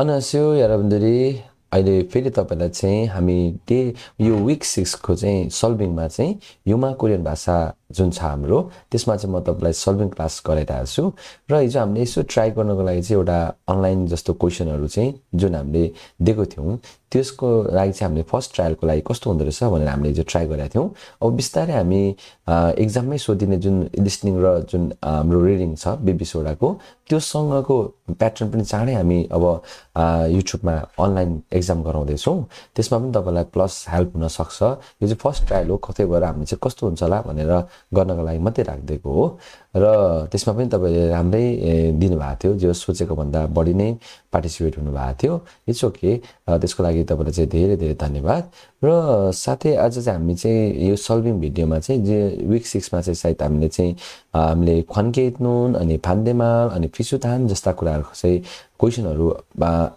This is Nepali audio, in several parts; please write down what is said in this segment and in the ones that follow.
अनस्यो याराबन्दरी अहिले फेरि तपाईँलाई चाहिँ हामी डे यो विक सिक्सको चाहिँ सल्भिङमा चाहिँ युमा कोरियन भाषा जुन छ हाम्रो त्यसमा चाहिँ म तपाईँलाई सल्भिङ क्लास गराइरहेको छु र हिजो हामीले यसो ट्राई गर्नको लागि चाहिँ एउटा अनलाइन जस्तो क्वेसनहरू चाहिँ जुन हामीले दिएको थियौँ त्यसको लागि चाहिँ हामीले फर्स्ट ट्रायलको लागि कस्तो हुँदो रहेछ भनेर हामीले हिजो ट्राई गरेका थियौँ अब बिस्तारै हामी एक्जाममै सोधिने जुन लिस्निङ र जुन हाम्रो रिडिङ छ बिबिसवटाको त्योसँगको प्याटर्न पनि चाँडै हामी अब युट्युबमा अनलाइन एक्जाम गराउँदैछौँ त्यसमा पनि तपाईँलाई प्लस हेल्प हुनसक्छ यो चाहिँ फर्स्ट ट्रायल हो कतै भएर हामी चाहिँ कस्तो हुन्छ होला भनेर गर्नको लागि मात्रै राखिदिएको हो र त्यसमा पनि तपाईँले राम्रै दिनुभएको थियो जो सोचेको भन्दा बढी नै पार्टिसिपेट हुनुभएको थियो इट्स ओके त्यसको लागि तपाईँलाई चाहिँ धेरै धेरै धन्यवाद र साथै आज चाहिँ हामी चाहिँ यो सल्भिङ भिडियोमा चाहिँ जे विक सिक्समा चाहिँ सायद हामीले चाहिँ हामीले खन्केत नुन अनि फान्देमाल अनि फिसुथान जस्ता कुराहरूको चाहिँ क्वेसनहरू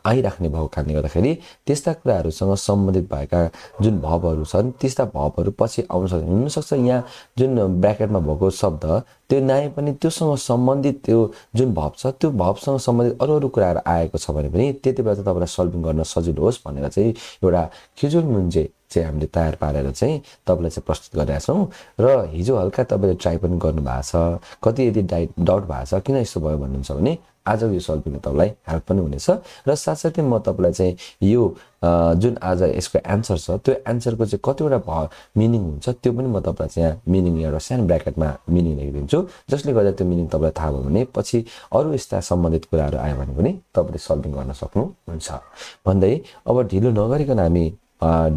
आइराख्ने भएको कारणले गर्दाखेरि त्यस्ता कुराहरूसँग सम्बन्धित भएका जुन भवहरू छन् त्यस्ता भवहरू पछि आउन सक्छ हुनसक्छ यहाँ जुन ब्राकेटमा भएको शब्द त्यो न्याय पनि त्योसँग सम्बन्धित त्यो जुन भव छ त्यो भवसँग सम्बन्धित अरू अरू कुराहरू आएको छ भने पनि त्यति बेला चाहिँ तपाईँलाई सल्भिङ गर्न सजिलो होस् भनेर चाहिँ एउटा खिजुर मुन्जे चाहिँ हामीले तयार पारेर चाहिँ तपाईँलाई चाहिँ प्रस्तुत गरेका छौँ र हिजो हल्का तपाईँले ट्राई पनि गर्नुभएको छ कति यदि डाइ डाउट भएको छ किन यस्तो भयो भन्नुहुन्छ भने आज यो सल्भ तपाईँलाई हेल्प पनि हुनेछ र साथसाथै म तपाईँलाई चाहिँ यो जुन आज यसको एन्सर छ त्यो एन्सरको चाहिँ कतिवटा भ मिनिङ हुन्छ त्यो पनि म तपाईँलाई चाहिँ यहाँ मिनिङ एउटा सानो ब्राकेटमा मिनिङ लेखिदिन्छु जसले गर्दा त्यो मिनिङ तपाईँलाई थाहा भयो भने पछि अरू यस्ता सम्बन्धित कुराहरू आयो भने पनि तपाईँले सल्भिङ गर्न सक्नुहुन्छ भन्दै अब ढिलो नगरिकन हामी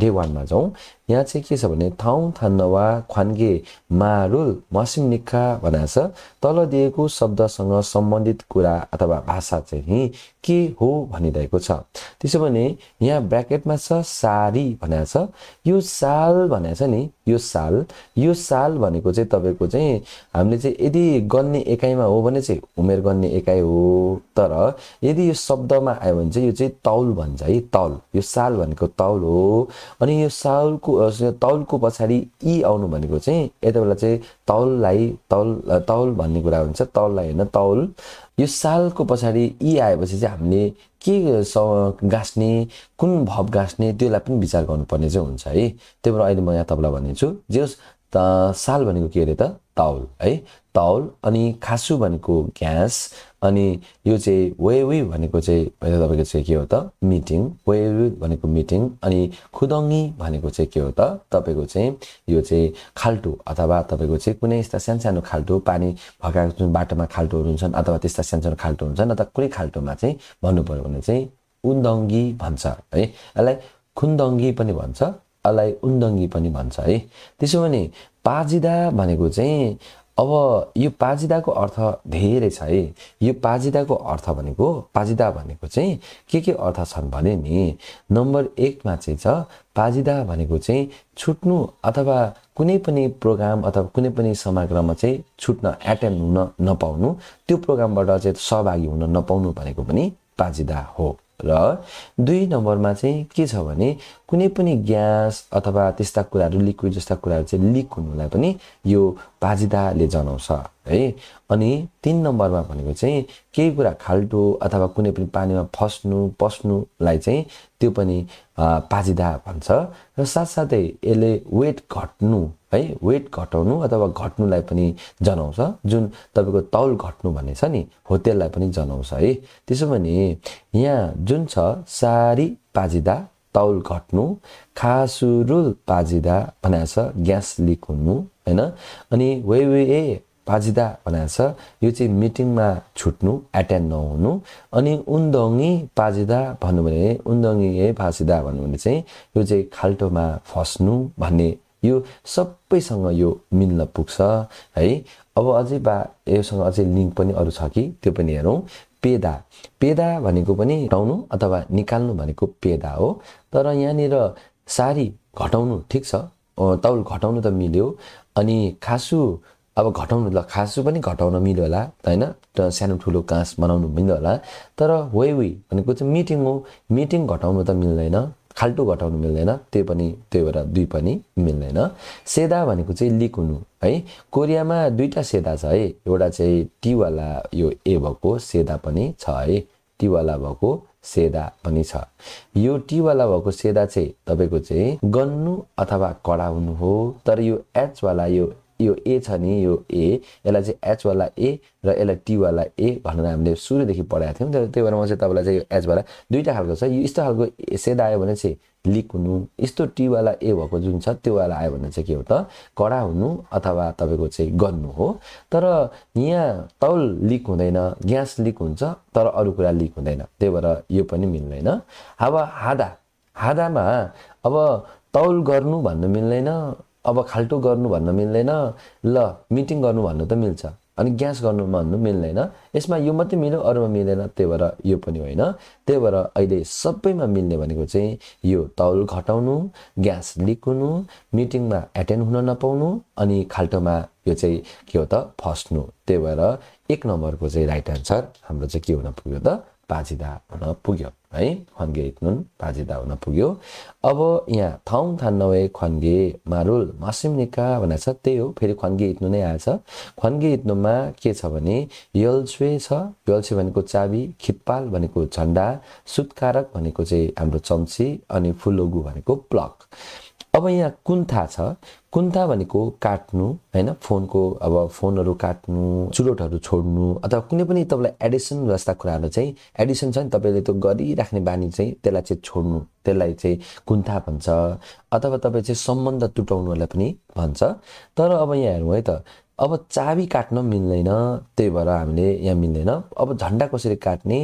डे वानमा जाउँ यहाँ चाहिँ के छ भने ठाउँ वा ख्वान्गे मारुल मसिमनिक्खा भनेको छ तल दिएको शब्दसँग सम्बन्धित कुरा अथवा भाषा चाहिँ के हो भनिरहेको छ त्यसो भने यहाँ ब्राकेटमा छ सारी भनेको छ यो साल भनेको छ नि यो साल यो साल भनेको चाहिँ तपाईँको चाहिँ हामीले चाहिँ यदि गन्ने एकाइमा हो भने चाहिँ उमेर गन्ने एकाइ हो तर यदि यो शब्दमा आयो भने चाहिँ यो चाहिँ तौल भन्छ है तौल यो साल भनेको तौल हो अनि यो सालको तौलको पछाडि इ आउनु भनेको चाहिँ यति बेला चाहिँ तौललाई तौल तौल भन्ने कुरा हुन्छ तौललाई होइन तौल यो सालको पछाडि इ आएपछि चाहिँ हामीले के गाँस्ने कुन भव गाँस्ने त्यसलाई पनि विचार गर्नुपर्ने चाहिँ हुन्छ है त्यही भएर अहिले म यहाँ तपाईँलाई भनिदिन्छु जे होस् त साल भनेको के अरे त तौल है तौल अनि खासु भनेको ग्यास अनि यो चाहिँ वे भनेको चाहिँ तपाईँको चाहिँ के हो त मिटिङ वे भनेको मिटिङ अनि खुदङ्गी भनेको चाहिँ के हो त तपाईँको चाहिँ यो चाहिँ खाल्टो अथवा तपाईँको चाहिँ कुनै यस्ता सानसानो खाल्टो पानी भगाएको जुन बाटोमा खाल्टोहरू हुन्छन् अथवा त्यस्ता सानसानो खाल्टो हुन्छन् अथवा कुनै खाल्टोमा चाहिँ भन्नु पऱ्यो भने चाहिँ उन्दङ्गी भन्छ है यसलाई खुन्दङ्गी पनि भन्छ यसलाई उन्दङ्गी पनि भन्छ है त्यसो भने पाजिदा भनेको चाहिँ अब यो पाजिदाको अर्थ धेरै छ है यो पाजिदाको अर्थ भनेको पाजिदा भनेको चाहिँ के के अर्थ छन् भने नि नम्बर एकमा चाहिँ छ पाजिदा भनेको चाहिँ छुट्नु अथवा कुनै पनि प्रोग्राम अथवा कुनै पनि समाग्रहमा चाहिँ छुट्न एटेन्ड हुन नपाउनु त्यो प्रोग्रामबाट चाहिँ सहभागी हुन नपाउनु भनेको पनि पाजिदा हो र दुई नम्बरमा चाहिँ के छ भने कुनै पनि ग्यास अथवा त्यस्ता कुराहरू लिक्विड जस्ता कुराहरू चाहिँ लिक हुनुलाई पनि यो बाजिदाले जनाउँछ है अनि तिन नम्बरमा भनेको चाहिँ केही कुरा खाल्टो अथवा कुनै पनि पानीमा फस्नु पस्नुलाई चाहिँ त्यो पनि पाजिदा भन्छ र साथसाथै यसले वेट घट्नु है वेट घटाउनु अथवा घट्नुलाई पनि जनाउँछ जुन तपाईँको तौल घट्नु भन्ने छ नि हो त्यसलाई पनि जनाउँछ है त्यसो भने यहाँ जुन छ सारी पाजिदा तौल घट्नु खासुरुल पाजिदा भनेको छ ग्यास लिक हुनु होइन अनि वे वे ए पाजिदा भनेको छ यो चाहिँ मिटिङमा छुट्नु एटेन्ड नहुनु अनि उन्दङ्गी पाजिदा भन्नु भने उन्दङ्गी ए भासिदा भन्नु भने चाहिँ यो चाहिँ खाल्टोमा फस्नु भन्ने यो सबैसँग यो मिल्न पुग्छ है अब अझै बा योसँग अझै लिङ्क पनि अरू छ कि त्यो पनि हेरौँ पेदा पेदा भनेको पनि हटाउनु अथवा निकाल्नु भनेको पेदा हो तर यहाँनिर सारी घटाउनु ठिक छ तौल घटाउनु त मिल्यो अनि खासु अब घटाउनु ल खासु पनि घटाउन मिल्यो होला होइन सानो ठुलो काँस बनाउनु मिल्यो होला तर वे वे भनेको चाहिँ मिटिङ हो मिटिङ घटाउनु त मिल्दैन खाल्टो घटाउनु मिल्दैन त्यो पनि त्यही भएर दुई पनि मिल्दैन सेदा भनेको चाहिँ लिक हुनु है कोरियामा दुईवटा सेदा छ है एउटा चाहिँ टीवाला यो ए भएको सेदा पनि छ है टीवाला भएको सेदा पनि छ यो टीवाला भएको सेदा चाहिँ तपाईँको चाहिँ गन्नु अथवा कडा हुनु हो तर यो एचवाला यो यो ए छ नि यो ए यसलाई चाहिँ एचवाला ए र यसलाई टीवाला ए भनेर हामीले सुरुदेखि पढाएको थियौँ तर त्यही भएर म चाहिँ तपाईँलाई चाहिँ यो एचवाला दुईवटा खालको छ यो यस्तो खालको सेद आयो भने चाहिँ लिक हुनु यस्तो टीवाला ए भएको जुन छ त्योवाला आयो भने चाहिँ के हो त कडा हुनु अथवा तपाईँको चाहिँ गर्नु हो तर यहाँ तौल लिक हुँदैन ग्यास लिक हुन्छ तर अरू कुरा लिक हुँदैन त्यही भएर यो पनि मिल्दैन अब हादा हादामा अब तौल गर्नु भन्नु मिल्दैन अब खाल्टो गर्नु भन्न मिल्दैन ल मिटिङ गर्नु भन्नु त मिल्छ अनि ग्यास गर्नु भन्नु मिल्दैन यसमा यो मात्रै मिल्यो अरूमा मिल्दैन त्यही भएर यो पनि होइन त्यही भएर अहिले सबैमा मिल्ने भनेको चाहिँ यो तौल घटाउनु ग्यास लिक हुनु मिटिङमा एटेन्ड हुन नपाउनु अनि खाल्टोमा यो चाहिँ के हो त फस्नु त्यही भएर एक नम्बरको चाहिँ राइट आन्सर हाम्रो चाहिँ के हुन पुग्यो त बाजिदा हुन पुग्यो है खन्गे इत्नुन बाजिदा हुन पुग्यो अब यहाँ थौङ थान्नवे खन्गे मारुल मासिम निका भनेको छ त्यही हो फेरि खन्गे इत्नु नै आएछ खन्गे इत्नुमा के छ भने यल्छे छ यल्छे भनेको चाबी खिप्पाल भनेको झन्डा सुत्कारक भनेको चाहिँ हाम्रो चम्ची अनि फुलोगु भनेको प्लक अब यहाँ कुन्था छ कुन्था भनेको काट्नु होइन फोनको अब फोनहरू काट्नु चुरोटहरू छोड्नु अथवा कुनै पनि तपाईँलाई एडिसन जस्ता कुराहरू चाहिँ एडिसन छ नि तपाईँले त्यो गरिराख्ने बानी चाहिँ त्यसलाई चाहिँ छोड्नु त्यसलाई चाहिँ कुन्था भन्छ अथवा तपाईँ चाहिँ सम्बन्ध टुटाउनुलाई पनि भन्छ तर अब यहाँ हेरौँ है त अब चाबी काट्न मिल्दैन त्यही भएर हामीले यहाँ मिल्दैन अब झन्डा कसरी काट्ने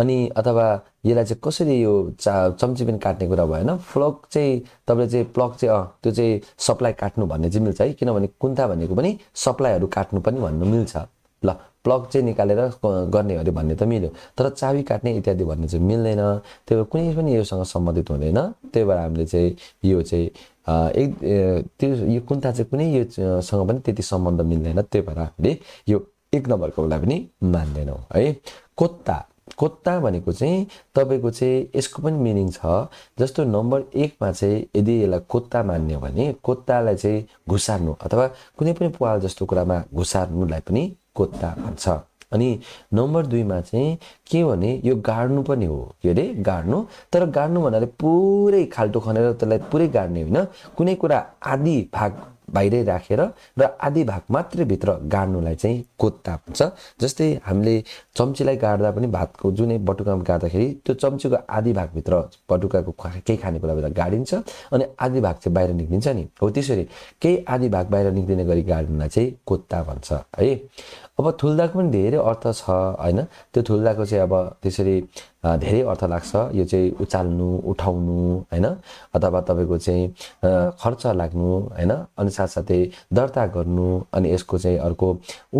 अनि अथवा यसलाई चाहिँ कसरी यो चा चम्ची पनि काट्ने कुरा भएन फ्लग चाहिँ तपाईँले चाहिँ प्लग चाहिँ अँ त्यो चाहिँ सप्लाई काट्नु भन्ने चाहिँ मिल्छ है किनभने कुन्था भनेको पनि सप्लाईहरू काट्नु पनि भन्नु मिल्छ ल प्लग चाहिँ निकालेर गर्ने अरे भन्ने त मिल्यो तर चाबी काट्ने इत्यादि भन्ने चाहिँ मिल्दैन त्यही भएर कुनै पनि योसँग सम्बन्धित हुँदैन त्यही भएर हामीले चाहिँ यो चाहिँ एक त्यो यो कुन्ता चाहिँ कुनै योसँग पनि त्यति सम्बन्ध मिल्दैन त्यही भएर हामीले यो एक नम्बरकोलाई पनि मान्दैनौँ है कोत्ता कोत्ता भनेको चाहिँ तपाईँको चाहिँ यसको पनि मिनिङ छ जस्तो नम्बर एकमा चाहिँ यदि यसलाई कोत्ता मान्यो भने कोत्तालाई चाहिँ घुसार्नु अथवा कुनै पनि पुवाल जस्तो कुरामा घुसार्नुलाई पनि कोत्ता भन्छ अनि नम्बर दुईमा चाहिँ के भने यो गाड्नु पनि हो के अरे गाड्नु तर गाड्नु भन्नाले पुरै खाल्टो खनेर त्यसलाई पुरै गाड्ने होइन कुनै कुरा आधी भाग बाहिरै राखेर र आधी भाग मात्रै भित्र गाड्नुलाई चाहिँ कोत्ता हुन्छ जस्तै हामीले चम्चीलाई गाड्दा पनि भातको जुनै बटुकामा गाड्दाखेरि त्यो चम्चीको आधी भागभित्र बटुकाको केही खानेकुराभित्र गाडिन्छ अनि आधी भाग चाहिँ बाहिर निक्लिन्छ नि हो त्यसरी केही आधी भाग बाहिर निक्लिने गरी गाड्नुलाई चाहिँ कोत्ता भन्छ है अब थुल्दाको पनि धेरै अर्थ छ होइन त्यो थुल्दाको चाहिँ अब त्यसरी धेरै अर्थ लाग्छ यो चाहिँ उचाल्नु उठाउनु होइन अथवा तपाईँको चाहिँ खर्च लाग्नु होइन अनि साथसाथै दर्ता गर्नु अनि यसको चाहिँ अर्को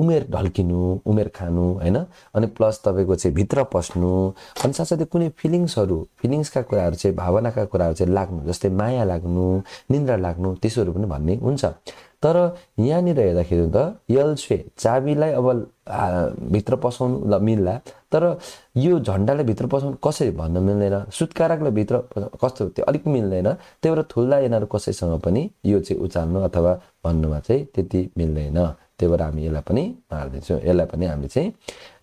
उमेर ढल्किनु उमेर खानु होइन अनि प्लस तपाईँको चाहिँ भित्र पस्नु अनि साथसाथै कुनै फिलिङ्सहरू फिलिङ्सका कुराहरू चाहिँ भावनाका कुराहरू चाहिँ लाग्नु जस्तै माया लाग्नु निन्द्रा लाग्नु त्यसोहरू पनि भन्ने हुन्छ तर यहाँनिर हेर्दाखेरि त यल्छे चाबीलाई अब भित्र पसाउनु ल मिल्ला तर यो झन्डालाई भित्र पसाउनु कसरी भन्न मिल्दैन सुत्काराकलाई भित्र कस्तो त्यो अलिक मिल्दैन त्यही भएर ठुल्दा यिनीहरू कसैसँग पनि यो चाहिँ उचाल्नु अथवा भन्नुमा चाहिँ त्यति मिल्दैन त्यही भएर हामी यसलाई पनि मारिदिन्छौँ यसलाई पनि हामी चाहिँ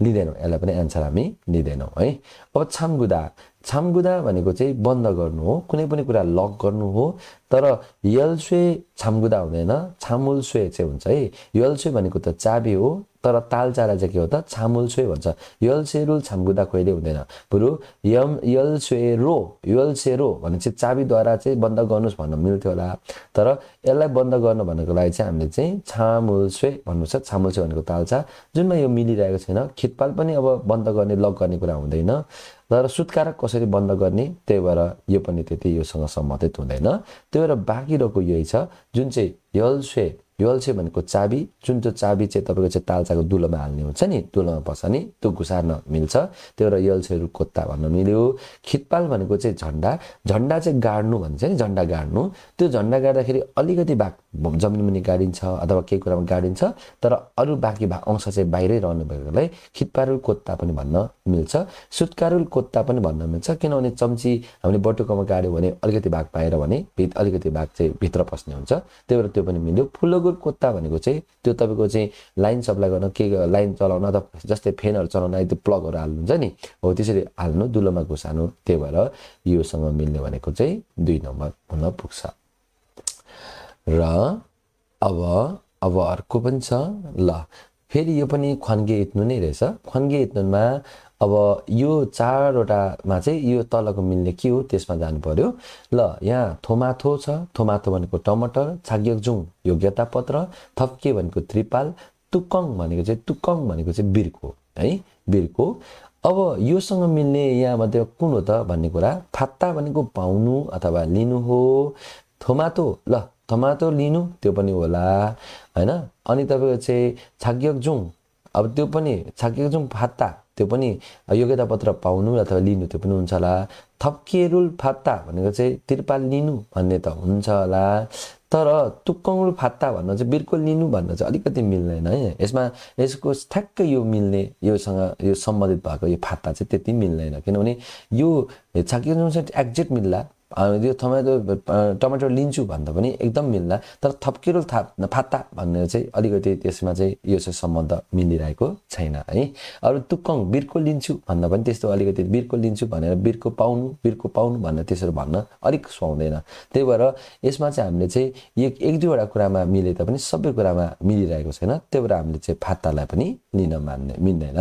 लिँदैनौँ यसलाई पनि एन्सर हामी लिँदैनौँ है अब छाङ्गुदा छामगुदा भनेको चाहिँ बन्द गर्नु हो कुनै पनि कुरा लक गर्नु हो तर यल्स्वे छामगुदा हुँदैन छामुल्स्वे चाहिँ हुन्छ है यल्स्वे भनेको त चाबी हो तर तालचारा चाहिँ के हो त छामुल्स्वे भन्छ यल्सेरुल छामगुदा कहिले हुँदैन बरु यम यल्सेरो यल्सेरो भने चाहिँ चाबीद्वारा चाहिँ बन्द गर्नुहोस् भन्न मिल्थ्यो होला तर यसलाई बन्द गर्नु भनेको लागि चाहिँ हामीले चाहिँ छामुल्स्वे भन्नुपर्छ छामुल्स्वे भनेको तालचा जुनमा यो मिलिरहेको छैन खितपाल पनि अब बन्द गर्ने लक गर्ने कुरा हुँदैन तर सुत्कारक कसरी बन्द गर्ने त्यही भएर यो पनि त्यति योसँग सम्बन्धित हुँदैन त्यही भएर बाँकी रहेको यही छ जुन चाहिँ यल्से ह्वेल्से भनेको चाबी जुन त्यो चाबी चाहिँ तपाईँको चाहिँ तालचाको दुलोमा हाल्ने हुन्छ नि दुलोमा नि त्यो घुसार्न मिल्छ त्यो एउटा ह्वेल्सेहरू कोत्ता भन्न मिल्यो खितपाल भनेको चाहिँ झन्डा झन्डा चाहिँ गाड्नु भन्छ नि झन्डा गाड्नु त्यो झन्डा गाड्दाखेरि अलिकति भाग जमिन मुनि गाडिन्छ अथवा केही कुरामा गाडिन्छ तर अरू बाँकी भाग अंश चाहिँ बाहिरै रहनु भएकोलाई खितपारुल कोत्ता पनि भन्न मिल्छ सुत्कारुल कोत्ता पनि भन्न मिल्छ किनभने चम्ची हामीले बटुकोमा गाड्यो भने अलिकति भाग पाएर भने भित अलिकति भाग चाहिँ भित्र पस्ने हुन्छ त्यही भएर त्यो पनि मिल्यो फुलोको गुलगुल कोत्ता भनेको चाहिँ त्यो तपाईँको चाहिँ लाइन सप्लाई गर्न के लाइन चलाउन त जस्तै फेनहरू चलाउन त्यो प्लगहरू हाल्नुहुन्छ नि हो त्यसरी हाल्नु दुलोमा घुसानु त्यो भएर योसँग मिल्ने भनेको चाहिँ दुई नम्बर हुन पुग्छ र अब अब अर्को पनि छ ल फेरि यो पनि खन्गे इत्नु नै रहेछ खन्गे इत्नुमा अब यो चारवटामा चाहिँ यो तलको मिल्ने के हो त्यसमा जानु पर्यो ल यहाँ थोमाथो छ थोमाथो भनेको टमाटर छाग्यकजुङ पत्र थप्के भनेको त्रिपाल तुकङ भनेको चाहिँ तुकङ भनेको चाहिँ बिर्को है बिर्को अब योसँग मिल्ने यहाँ कुन हो त भन्ने कुरा थात्ता भनेको पाउनु अथवा लिनु हो थोमाथो ल थोमाथो लिनु त्यो पनि होला होइन अनि तपाईँको चाहिँ छाग्यकजुङ अब त्यो पनि छाग्यकजुङ फात्ता त्यो पनि योग्यता पत्र पाउनु अथवा लिनु त्यो पनि हुन्छ होला रुल फात्ता भनेको चाहिँ तिर्पाल लिनु भन्ने त हुन्छ होला तर तुक्कौँल फात्ता भन्न चाहिँ बिर्को लिनु भन्न चाहिँ अलिकति मिल्दैन है यसमा यसको ठ्याक्कै यो मिल्ने योसँग यो सम्बन्धित भएको यो फात्ता चाहिँ त्यति मिल्दैन किनभने यो छ छाकिनुसँग एक्जेक्ट मिल्ला यो टमेटो टमाटर लिन्छु भन्दा पनि एकदम मिल्ला तर थप्किरो थाप फात्ता भन्ने चाहिँ अलिकति त्यसमा चाहिँ यो चाहिँ सम्बन्ध मिलिरहेको छैन है अरू तुक्कङ बिर्को लिन्छु भन्दा पनि त्यस्तो अलिकति बिर्को लिन्छु भनेर बिर्को पाउनु बिर्को पाउनु भनेर त्यसरी भन्न अलिक सुहाउँदैन त्यही भएर यसमा चाहिँ हामीले चाहिँ एक एक दुईवटा कुरामा मिले तापनि सबै कुरामा मिलिरहेको छैन त्यही भएर हामीले चाहिँ फात्तालाई पनि लिन मान्ने मिल्दैन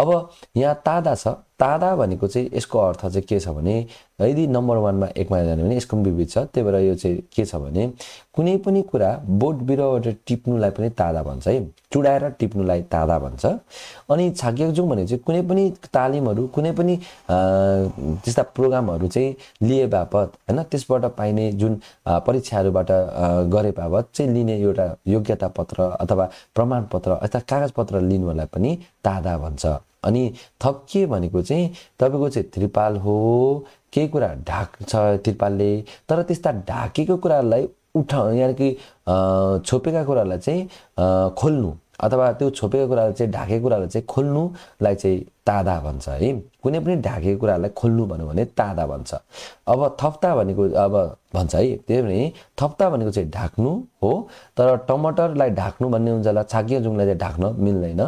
अब यहाँ तादा छ तादा भनेको चाहिँ यसको अर्थ चाहिँ के छ भने यदि नम्बर वानमा एकमा जाने भने यसको पनि विविध छ त्यही भएर यो चाहिँ के छ भने कुनै पनि कुरा बोट बिरुवाबाट टिप्नुलाई पनि तादा भन्छ है चुडाएर टिप्नुलाई तादा भन्छ अनि छाकिएको जाउँ भने चाहिँ कुनै पनि तालिमहरू कुनै पनि त्यस्ता प्रोग्रामहरू चाहिँ लिए बापत होइन त्यसबाट पाइने जुन परीक्षाहरूबाट गरे बापत चाहिँ लिने एउटा योग्यता पत्र अथवा प्रमाणपत्र अथवा कागजपत्र लिनुलाई पनि तादा भन्छ अनि के भनेको चाहिँ तपाईँको चाहिँ त्रिपाल हो केही कुरा ढाक्छ त्रिपालले तर त्यस्ता ढाकेको कुरालाई उठ यानि कि छोपेका कुरालाई चाहिँ खोल्नु अथवा त्यो छोपेको कुरालाई चाहिँ ढाकेको कुरालाई चाहिँ खोल्नुलाई चाहिँ तादा भन्छ है कुनै पनि ढाकेको कुरालाई खोल्नु भन्यो भने तादा भन्छ अब थप्ता भनेको अब भन्छ है त्यही भने थप्ता भनेको चाहिँ ढाक्नु हो तर टमाटरलाई ढाक्नु भन्ने हुन्छ होला छाकियो जुङलाई चाहिँ ढाक्न मिल्दैन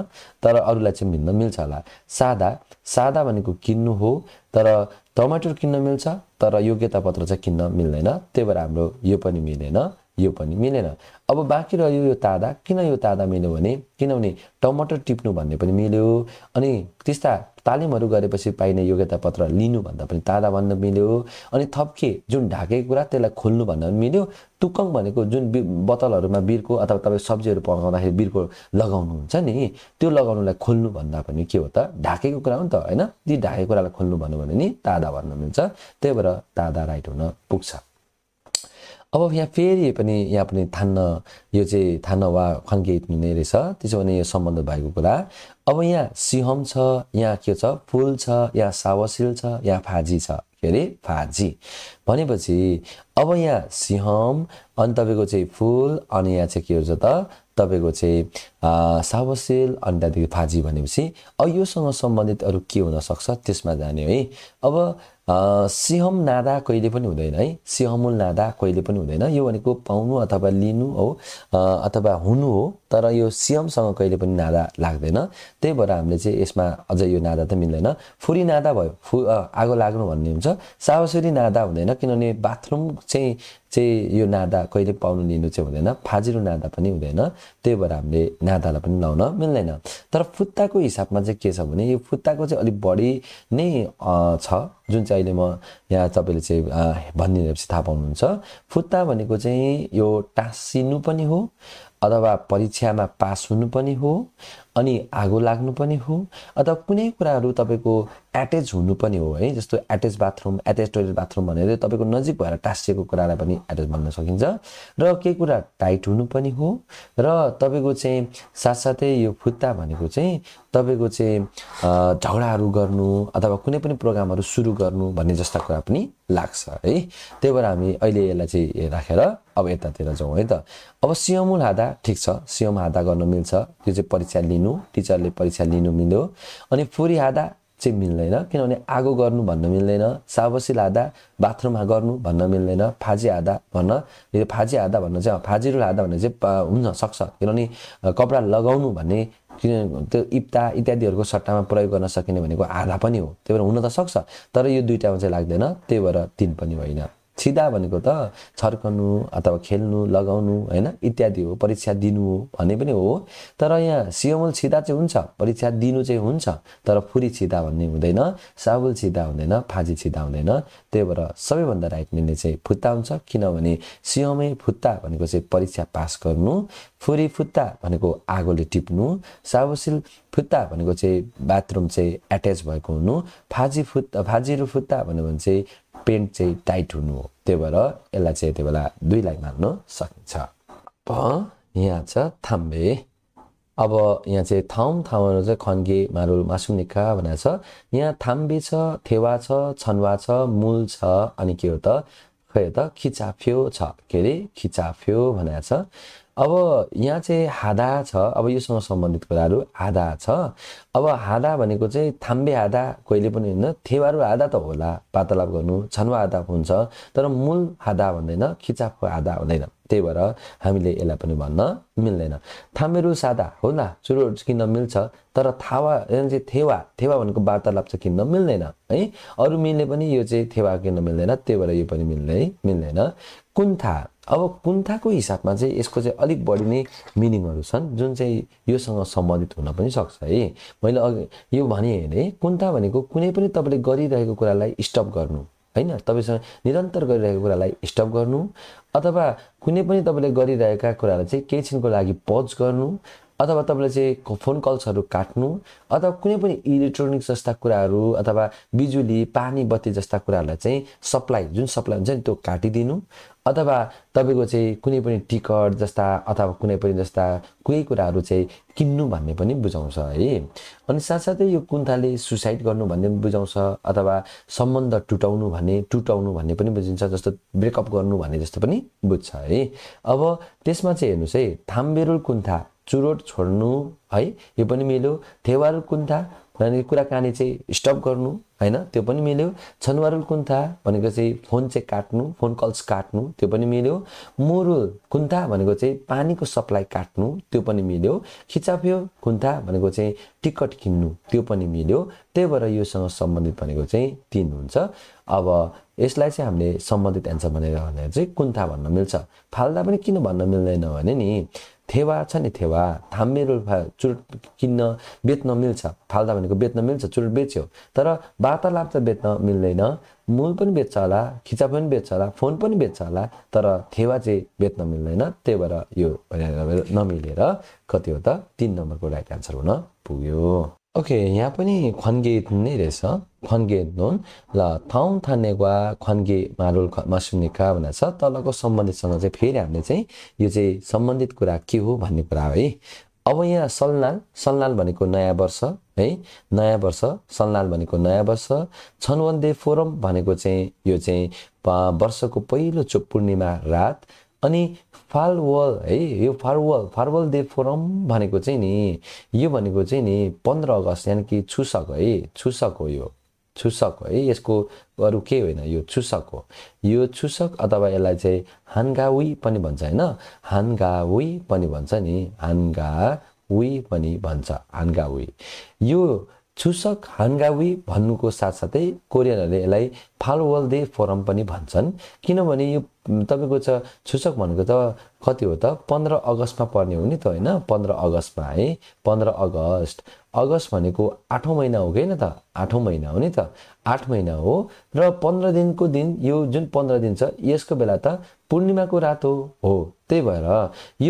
तर अरूलाई चाहिँ मिल्न मिल्छ होला सादा सादा भनेको किन्नु हो तर टमाटर किन्न मिल्छ तर योग्यता पत्र चाहिँ किन्न मिल्दैन त्यही भएर हाम्रो यो पनि मिलेन यो पनि मिलेन अब बाँकी रह्यो यो तादा किन यो तादा मिल्यो भने किनभने टमाटर टिप्नु भन्ने पनि मिल्यो अनि त्यस्ता तालिमहरू गरेपछि पाइने योग्यता पत्र लिनुभन्दा पनि तादा भन्न मिल्यो अनि थप्के जुन ढाकेको कुरा त्यसलाई खोल्नु भन्न पनि मिल्यो तुकङ भनेको जुन बि बोतलहरूमा बिर्को अथवा तपाईँ सब्जीहरू पकाउँदाखेरि बिर्को हुन्छ नि त्यो लगाउनुलाई खोल्नु भन्दा पनि के हो त ढाकेको कुरा हो नि त होइन ती ढाकेको कुरालाई खोल्नु भन्नु भने नि तादा भन्न मिल्छ त्यही भएर तादा राइट हुन पुग्छ अब यहाँ फेरि पनि यहाँ पनि थान्न यो चाहिँ थान्न वा खन्केत हुने रहेछ त्यसो भने यो सम्बन्ध भएको कुरा अब यहाँ सिंहम छ यहाँ के छ फुल छ यहाँ सावसिल छ यहाँ फाजी छ के अरे फाजी भनेपछि अब यहाँ सिंहम अनि तपाईँको चाहिँ फुल अनि यहाँ चाहिँ के हुन्छ त तपाईँको चाहिँ सावसेल अनि त्यहाँदेखि फाजी भनेपछि अब योसँग सम्बन्धित अरू के हुनसक्छ त्यसमा जाने है अब सिहम नादा कहिले पनि हुँदैन है सिहमुल नादा कहिले पनि हुँदैन यो भनेको पाउनु अथवा लिनु हो अथवा हुनु हो तर यो सियमसँग कहिले पनि नादा लाग्दैन त्यही भएर हामीले चाहिँ यसमा अझ यो नादा त मिल्दैन फुरी नादा भयो फु आगो लाग्नु भन्ने हुन्छ सावसुरी नादा हुँदैन किनभने बाथरुम चाहिँ चाहिँ यो नादा कहिले पाउनु लिनु चाहिँ हुँदैन फाजिलो नादा पनि हुँदैन त्यही भएर हामीले नादालाई पनि लाउन मिल्दैन तर फुत्ताको हिसाबमा चाहिँ के छ भने यो फुत्ताको चाहिँ अलिक बढी नै छ जुन चाहिँ अहिले म यहाँ तपाईँले चाहिँ भनिदिएपछि थाहा पाउनुहुन्छ फुत्ता भनेको चाहिँ यो टाँसिनु पनि हो अथवा परीक्षामा पास हुनु पनि हो अनि आगो लाग्नु पनि हो अथवा कुनै कुराहरू तपाईँको एट्याच हुनु पनि हो है जस्तो attach bathroom attach toilet bathroom भनेर तपाईँको नजिक भएर टाँसिएको कुरालाई पनि एट्याच भन्न सकिन्छ र केही कुरा टाइट हुनु पनि हो र तपाईँको चाहिँ साथसाथै यो फुत्ता भनेको चाहिँ तपाईँको चाहिँ झगडाहरू गर्नु अथवा कुनै पनि प्रोग्रामहरू सुरु गर्नु भन्ने जस्ता कुरा पनि लाग्छ है त्यही भएर हामी अहिले यसलाई चाहिँ राखेर अब यतातिर जाउँ है त अब सियमुल हादा ठिक छ सियम हादा गर्न मिल्छ त्यो चाहिँ परीक्षा लिनु लिनु टिचरले परीक्षा लिनु मिल्यो अनि फुरी हादा चाहिँ मिल्दैन किनभने आगो गर्नु भन्न मिल्दैन साबसी लाँदा बाथरुममा गर्नु भन्न मिल्दैन फाजी हादा भन्न यो फाजी हादा भन्न चाहिँ रुल हादा भन्ने चाहिँ हुन्छ सक्छ किनभने कपडा लगाउनु भन्ने किन त्यो इप्ता इत्यादिहरूको सट्टामा प्रयोग गर्न सकिने भनेको आधा पनि हो त्यही भएर हुन त सक्छ तर यो दुइटामा चाहिँ लाग्दैन त्यही भएर तिन पनि होइन सिधा भनेको त छर्कनु अथवा खेल्नु लगाउनु होइन इत्यादि हो परीक्षा दिनु हो भन्ने पनि हो तर यहाँ सियोमल छिदा चाहिँ हुन्छ परीक्षा दिनु चाहिँ हुन्छ तर फुरी छिदा भन्ने हुँदैन साबुल छिदा हुँदैन फाजी छिदा हुँदैन त्यही भएर सबैभन्दा राइट निर्णय चाहिँ फुत्ता हुन्छ किनभने सियोमै फुत्ता भनेको चाहिँ परीक्षा पास गर्नु फुरी फुत्ता भनेको आगोले टिप्नु साबुसिल फुत्ता भनेको चाहिँ बाथरुम चाहिँ एट्याच भएको हुनु फाजी फुत्ता फाजी र फुत्ता भन्यो भने चाहिँ पेन्ट चाहिँ टाइट हुनु हो त्यही भएर यसलाई चाहिँ यति बेला दुईलाई मान्न सकिन्छ अब यहाँ छ थाम्बे अब यहाँ चाहिँ थाउम थाउहरू चाहिँ खन्गे मारुल मासु निका भनेर छ यहाँ थाम्बे छ थेवा छ छनवा छ मूल छ अनि के हो त खै त खिचाफ्यो छ के अरे खिचाफ्यो भनेर छ अब यहाँ चाहिँ हादा छ अब योसँग सम्बन्धित कुराहरू हादा छ अब हादा भनेको चाहिँ थाम्बे हादा कहिले पनि होइन थेवारो हादा त होला वार्तालाप गर्नु छनवा हादा हुन्छ तर मूल हादा भन्दैन खिचापको हादा हुँदैन त्यही भएर हामीले यसलाई पनि भन्न मिल्दैन थामेरु सादा होला चुरोहरू चाहिँ किन्न मिल्छ तर थावा चाहिँ थेवा थेवा भनेको वार्तालाप चाहिँ किन्न मिल्दैन है अरू मिल्ने पनि यो चाहिँ थेवा किन्न मिल्दैन त्यही भएर यो पनि मिल्दै मिल्दैन कुन्था अब कुन्थाको हिसाबमा चाहिँ यसको चाहिँ अलिक बढी नै मिनिङहरू छन् जुन चाहिँ योसँग सम्बन्धित हुन पनि सक्छ है मैले अघि यो भने अरे कुन्था भनेको कुनै पनि तपाईँले गरिरहेको कुरालाई स्टप गर्नु होइन तपाईँसँग निरन्तर गरिरहेको कुरालाई स्टप गर्नु अथवा कुनै पनि तपाईँले गरिरहेका कुरालाई चाहिँ केही छिनको लागि पज गर्नु अथवा तपाईँले चाहिँ फोन कल्सहरू काट्नु अथवा कुनै पनि इलेक्ट्रोनिक्स जस्ता कुराहरू अथवा बिजुली पानी बत्ती जस्ता कुराहरूलाई चाहिँ सप्लाई जुन सप्लाई हुन्छ नि त्यो काटिदिनु अथवा तपाईँको चाहिँ कुनै पनि टिकट जस्ता अथवा कुनै पनि जस्ता कोही कुराहरू चाहिँ किन्नु भन्ने पनि बुझाउँछ है अनि साथसाथै यो कुन्थाले सुसाइड गर्नु भन्ने पनि बुझाउँछ अथवा सम्बन्ध टुटाउनु भन्ने टुटाउनु भन्ने पनि बुझिन्छ जस्तो ब्रेकअप गर्नु भन्ने जस्तो पनि बुझ्छ है अब त्यसमा चाहिँ हेर्नुहोस् है थाम्बेरुल कुन्था चुरोट छोड्नु है यो पनि मिल्यो थेवारुल कुन्था भनेर कुराकानी चाहिँ स्टप गर्नु होइन त्यो पनि मिल्यो छनवारुल कुन्था भनेको चाहिँ फोन चाहिँ काट्नु फोन कल्स काट्नु त्यो पनि मिल्यो मुरुल कुन्था भनेको चाहिँ पानीको सप्लाई काट्नु त्यो पनि मिल्यो खिचाप्यो कुन्था भनेको चाहिँ टिकट किन्नु त्यो पनि मिल्यो त्यही भएर योसँग सम्बन्धित भनेको चाहिँ तिन हुन्छ अब यसलाई चाहिँ हामीले सम्बन्धित एन्सर भनेर भनेर चाहिँ कुन्था भन्न मिल्छ फाल्दा पनि किन भन्न मिल्दैन भने नि थेवा छ नि थेवा धाम्मेरो चुर किन्न बेच्न मिल्छ फाल्दा भनेको बेच्न मिल्छ चुर बेच्यो तर वार्तालाप त बेच्न मिल्दैन मूल पनि बेच्छ होला खिचा पनि बेच्छ होला फोन पनि बेच्छ होला तर थेवा चाहिँ बेच्न मिल्दैन त्यही भएर यो नमिलेर कति हो त तिन नम्बरको राइट आन्सर हुन पुग्यो ओके यहाँ पनि 관계 नै रहेछ 관계 있는 ल ठाउँ ठानेवा 관계 मारुल मासुनिका भनेर छ तलको सम्बन्धितसँग चाहिँ फेरि हामीले चाहिँ यो चाहिँ सम्बन्धित कुरा के हो भन्ने कुरा हो है अब यहाँ सलनाल सल्लाल भनेको नयाँ वर्ष है नयाँ वर्ष सल्लाल भनेको नयाँ वर्ष छनवन्दे फोरम भनेको चाहिँ यो चाहिँ वर्षको पहिलो पूर्णिमा रात अनि फार वर्ल्ड है यो farewell farewell day forum भनेको चाहिँ नि यो भनेको चाहिँ नि पन्ध्र अगस्त यानि कि छुसक है छुसक हो यो छुसक है यसको अरू केही होइन यो छुसक हो यो छुसक अथवा यसलाई चाहिँ हानगावी पनि भन्छ होइन हानगावी पनि भन्छ नि हानगावी पनि भन्छ हानगावी यो छुसक हानगावी भन्नुको साथसाथै कोरियनहरूले यसलाई दे फोरम पनि भन्छन् किनभने यो तपाईँको छ छुसक भनेको त कति हो त पन्ध्र अगस्तमा पर्ने हो नि त होइन पन्ध्र अगस्तमा है पन्ध्र अगस्त अगस्त भनेको आठौँ महिना हो कि त आठौँ महिना हो नि त आठ महिना हो र पन्ध्र दिनको दिन यो जुन पन्ध्र दिन छ यसको बेला त पूर्णिमाको रात हो हो त्यही भएर